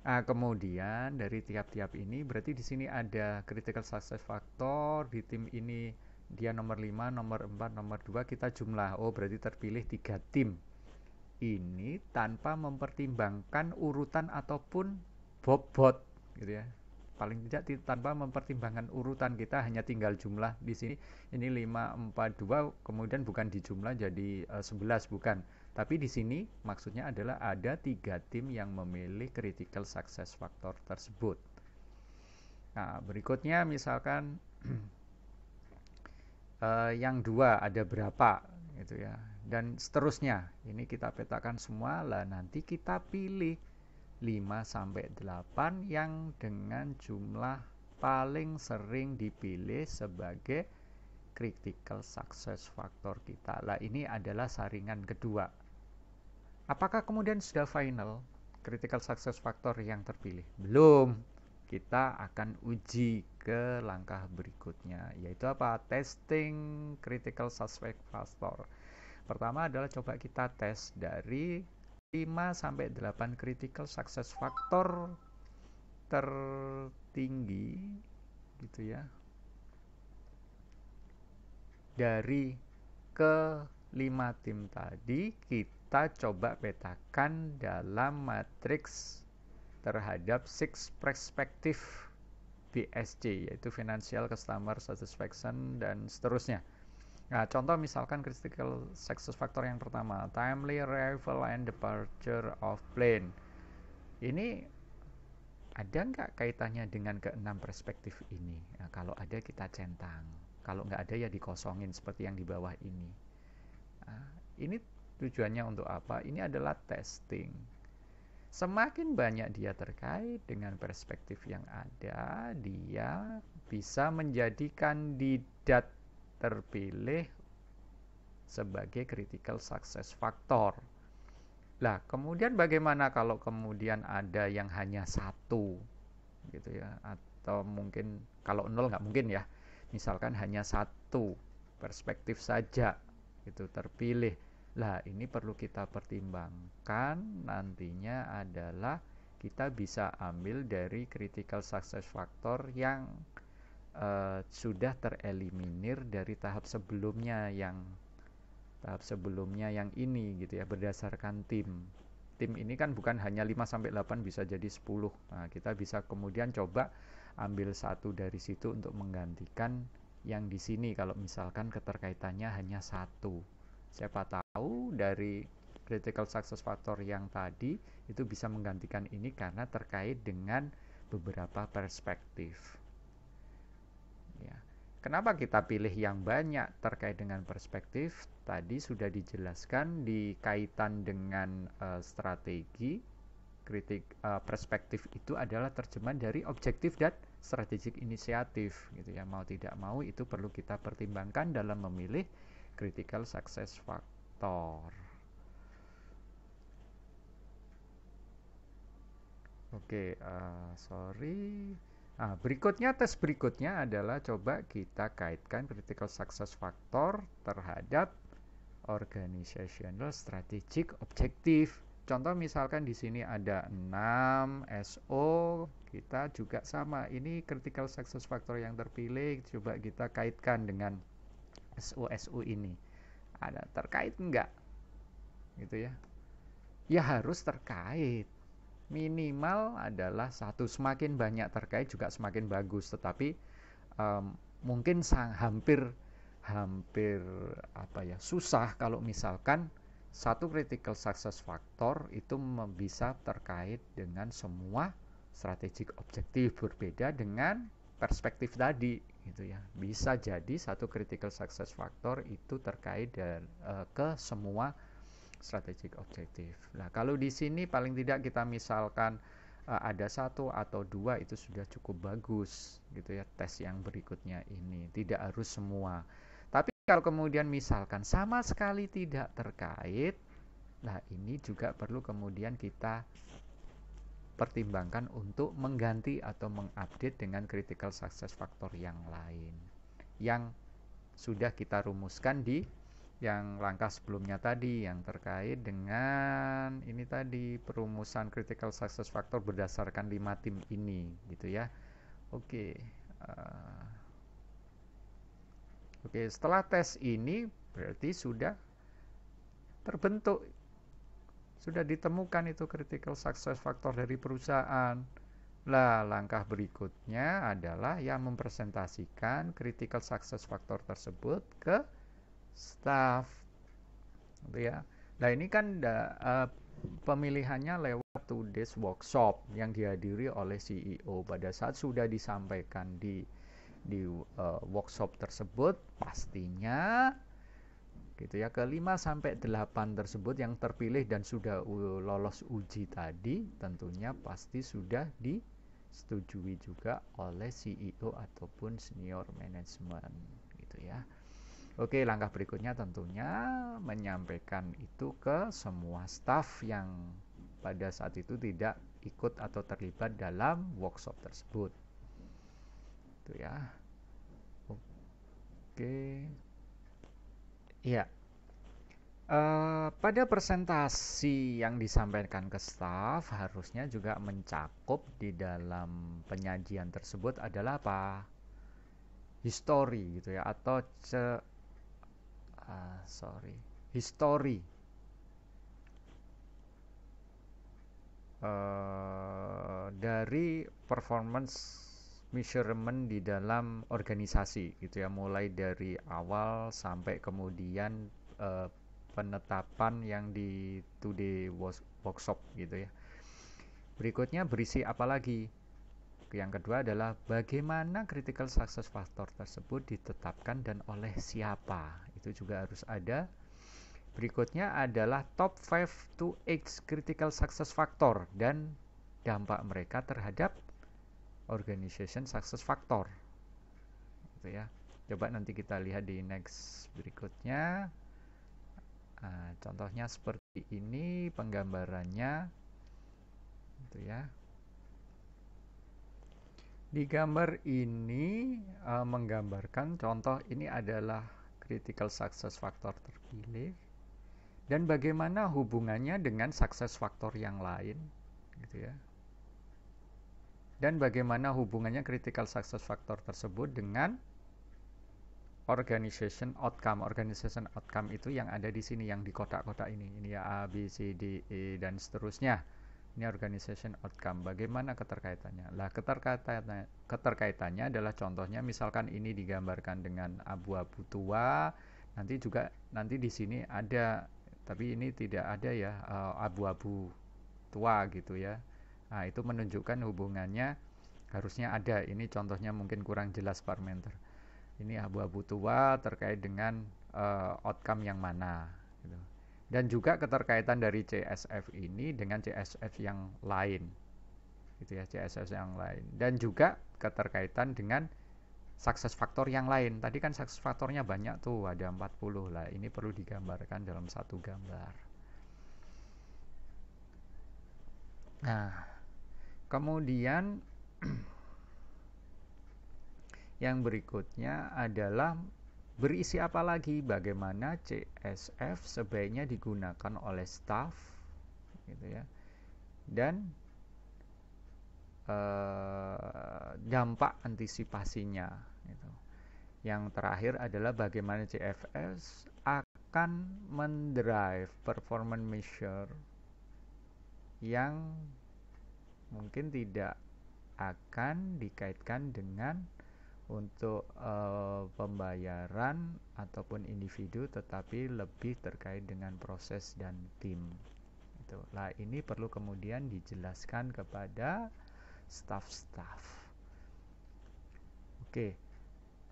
Nah, kemudian dari tiap-tiap ini berarti di sini ada critical success factor di tim ini dia nomor 5, nomor 4, nomor 2 kita jumlah. Oh, berarti terpilih 3 tim. Ini tanpa mempertimbangkan urutan ataupun bobot gitu ya. Paling tidak tanpa mempertimbangkan urutan kita hanya tinggal jumlah di sini. Ini 5 4 2 kemudian bukan dijumlah jadi uh, eh, 11 bukan tapi di sini maksudnya adalah ada tiga tim yang memilih critical success factor tersebut. Nah, berikutnya misalkan eh, yang dua ada berapa gitu ya dan seterusnya ini kita petakan semua lah nanti kita pilih 5 sampai 8 yang dengan jumlah paling sering dipilih sebagai critical success factor kita lah ini adalah saringan kedua Apakah kemudian sudah final critical success factor yang terpilih? Belum. Kita akan uji ke langkah berikutnya, yaitu apa? Testing critical success factor. Pertama adalah coba kita tes dari 5 sampai 8 critical success factor tertinggi gitu ya. Dari ke 5 tim tadi kita kita coba petakan dalam matriks terhadap six perspective BSC yaitu financial customer satisfaction dan seterusnya. Nah, contoh misalkan critical success factor yang pertama, timely arrival and departure of plane. Ini ada nggak kaitannya dengan keenam perspektif ini? Nah, kalau ada kita centang, kalau nggak ada ya dikosongin seperti yang di bawah ini. Nah, ini Tujuannya untuk apa? Ini adalah testing. Semakin banyak dia terkait dengan perspektif yang ada, dia bisa menjadi kandidat terpilih sebagai critical success factor. Lah, kemudian bagaimana kalau kemudian ada yang hanya satu, gitu ya? Atau mungkin kalau nol nggak mungkin ya. Misalkan hanya satu perspektif saja, itu terpilih lah ini perlu kita pertimbangkan nantinya adalah kita bisa ambil dari critical success factor yang uh, sudah tereliminir dari tahap sebelumnya yang tahap sebelumnya yang ini gitu ya berdasarkan tim. Tim ini kan bukan hanya 5 sampai 8 bisa jadi 10. Nah, kita bisa kemudian coba ambil satu dari situ untuk menggantikan yang di sini kalau misalkan keterkaitannya hanya satu. Siapa tahu tahu dari critical success factor yang tadi itu bisa menggantikan ini karena terkait dengan beberapa perspektif. Ya. Kenapa kita pilih yang banyak terkait dengan perspektif? Tadi sudah dijelaskan di kaitan dengan uh, strategi kritik uh, perspektif itu adalah terjemahan dari objektif dan strategik inisiatif gitu ya. Mau tidak mau itu perlu kita pertimbangkan dalam memilih critical success factor sektor. Oke, uh, sorry. Nah, berikutnya tes berikutnya adalah coba kita kaitkan critical success factor terhadap organizational strategic objective. Contoh misalkan di sini ada 6 SO, kita juga sama. Ini critical success factor yang terpilih coba kita kaitkan dengan SO-SO ini ada terkait enggak gitu ya ya harus terkait minimal adalah satu semakin banyak terkait juga semakin bagus tetapi um, mungkin sang hampir hampir apa ya susah kalau misalkan satu critical success factor itu bisa terkait dengan semua strategic objektif berbeda dengan perspektif tadi gitu ya bisa jadi satu critical success factor itu terkait dan uh, ke semua strategic objective nah kalau di sini paling tidak kita misalkan uh, ada satu atau dua itu sudah cukup bagus gitu ya tes yang berikutnya ini tidak harus semua tapi kalau kemudian misalkan sama sekali tidak terkait nah ini juga perlu kemudian kita pertimbangkan untuk mengganti atau mengupdate dengan critical success factor yang lain yang sudah kita rumuskan di yang langkah sebelumnya tadi yang terkait dengan ini tadi perumusan critical success factor berdasarkan lima tim ini gitu ya oke okay. uh, eh, oke okay, setelah tes ini berarti sudah terbentuk sudah ditemukan itu critical success factor dari perusahaan. Lah, langkah berikutnya adalah yang mempresentasikan critical success factor tersebut ke staff. Gitu ya. Nah, ini kan da, uh, pemilihannya lewat two days workshop yang dihadiri oleh CEO. Pada saat sudah disampaikan di di uh, workshop tersebut, pastinya gitu ya kelima sampai delapan tersebut yang terpilih dan sudah lolos uji tadi tentunya pasti sudah disetujui juga oleh CEO ataupun senior management gitu ya Oke langkah berikutnya tentunya menyampaikan itu ke semua staff yang pada saat itu tidak ikut atau terlibat dalam workshop tersebut itu ya oke Iya. Uh, pada presentasi yang disampaikan ke staf harusnya juga mencakup di dalam penyajian tersebut adalah apa? History gitu ya atau ce uh, sorry, history. uh, dari performance measurement di dalam organisasi gitu ya mulai dari awal sampai kemudian uh, penetapan yang di today workshop gitu ya berikutnya berisi apa lagi yang kedua adalah bagaimana critical success factor tersebut ditetapkan dan oleh siapa itu juga harus ada berikutnya adalah top 5 to 8 critical success factor dan dampak mereka terhadap organization success factor gitu ya coba nanti kita lihat di next berikutnya nah, contohnya seperti ini penggambarannya gitu ya di gambar ini e, menggambarkan contoh ini adalah critical success factor terpilih dan bagaimana hubungannya dengan success factor yang lain gitu ya dan bagaimana hubungannya critical success factor tersebut dengan organization outcome. Organization outcome itu yang ada di sini yang di kotak-kotak ini. Ini ya A, B, C, D, E dan seterusnya. Ini organization outcome. Bagaimana keterkaitannya? Lah keterkaitannya keterkaitannya adalah contohnya misalkan ini digambarkan dengan abu-abu tua. Nanti juga nanti di sini ada tapi ini tidak ada ya eh, abu-abu tua gitu ya. Nah, itu menunjukkan hubungannya harusnya ada. Ini contohnya mungkin kurang jelas Parmenter. Ini abu-abu tua terkait dengan uh, outcome yang mana. Gitu. Dan juga keterkaitan dari CSF ini dengan CSF yang lain, gitu ya CSF yang lain. Dan juga keterkaitan dengan sukses faktor yang lain. Tadi kan sukses faktornya banyak tuh, ada 40 lah. Ini perlu digambarkan dalam satu gambar. Nah, kemudian yang berikutnya adalah berisi apa lagi bagaimana CSF sebaiknya digunakan oleh staff gitu ya dan eh, dampak antisipasinya gitu. yang terakhir adalah bagaimana CFS akan mendrive performance measure yang mungkin tidak akan dikaitkan dengan untuk uh, pembayaran ataupun individu tetapi lebih terkait dengan proses dan tim. Itulah ini perlu kemudian dijelaskan kepada staff-staff. Oke.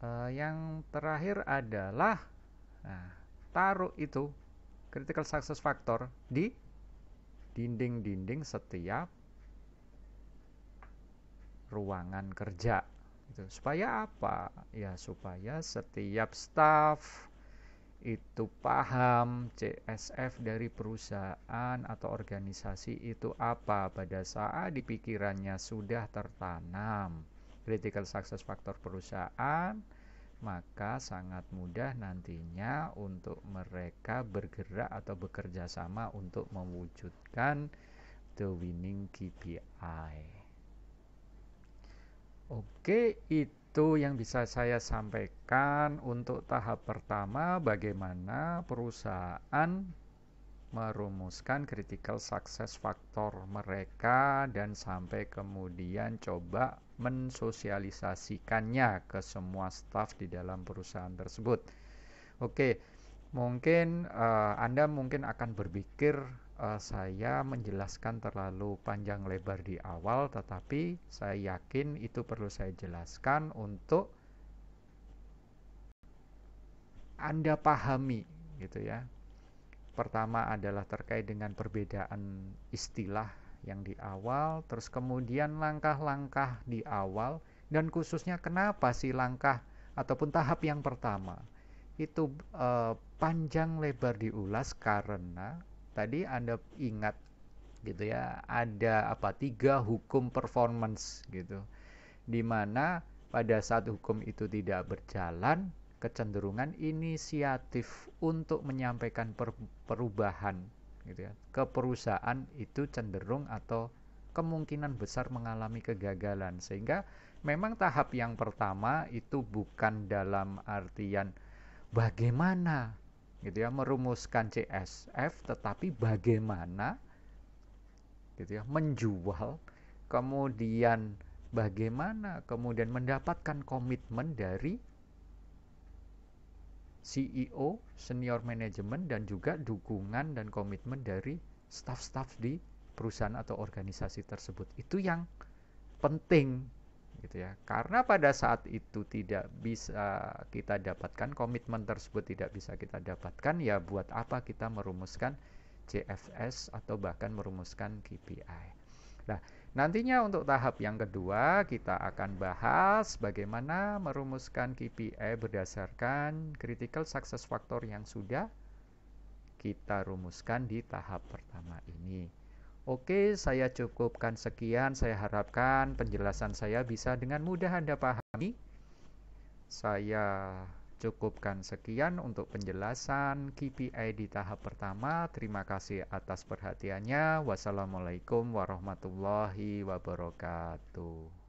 Uh, yang terakhir adalah nah, taruh itu critical success factor di dinding-dinding setiap ruangan kerja gitu. supaya apa ya supaya setiap staff itu paham CSF dari perusahaan atau organisasi itu apa pada saat di pikirannya sudah tertanam critical success factor perusahaan maka sangat mudah nantinya untuk mereka bergerak atau bekerja sama untuk mewujudkan the winning KPI. Oke, itu yang bisa saya sampaikan untuk tahap pertama bagaimana perusahaan merumuskan critical success factor mereka dan sampai kemudian coba mensosialisasikannya ke semua staf di dalam perusahaan tersebut. Oke, mungkin uh, Anda mungkin akan berpikir uh, saya menjelaskan terlalu panjang lebar di awal, tetapi saya yakin itu perlu saya jelaskan untuk Anda pahami, gitu ya. Pertama adalah terkait dengan perbedaan istilah yang di awal, terus kemudian langkah-langkah di awal, dan khususnya kenapa sih langkah ataupun tahap yang pertama itu eh, panjang lebar diulas karena tadi Anda ingat gitu ya, ada apa tiga hukum performance gitu. dimana pada saat hukum itu tidak berjalan, kecenderungan inisiatif untuk menyampaikan per perubahan gitu ya, ke perusahaan itu cenderung atau kemungkinan besar mengalami kegagalan sehingga memang tahap yang pertama itu bukan dalam artian bagaimana gitu ya merumuskan CSF tetapi bagaimana gitu ya menjual kemudian bagaimana kemudian mendapatkan komitmen dari CEO, senior manajemen dan juga dukungan dan komitmen dari staff-staff di perusahaan atau organisasi tersebut. Itu yang penting gitu ya. Karena pada saat itu tidak bisa kita dapatkan komitmen tersebut tidak bisa kita dapatkan ya buat apa kita merumuskan CFS atau bahkan merumuskan KPI. Nah, nantinya untuk tahap yang kedua kita akan bahas bagaimana merumuskan KPI berdasarkan critical success factor yang sudah kita rumuskan di tahap pertama ini. Oke, saya cukupkan sekian. Saya harapkan penjelasan saya bisa dengan mudah Anda pahami. Saya cukupkan sekian untuk penjelasan KPI di tahap pertama. Terima kasih atas perhatiannya. Wassalamualaikum warahmatullahi wabarakatuh.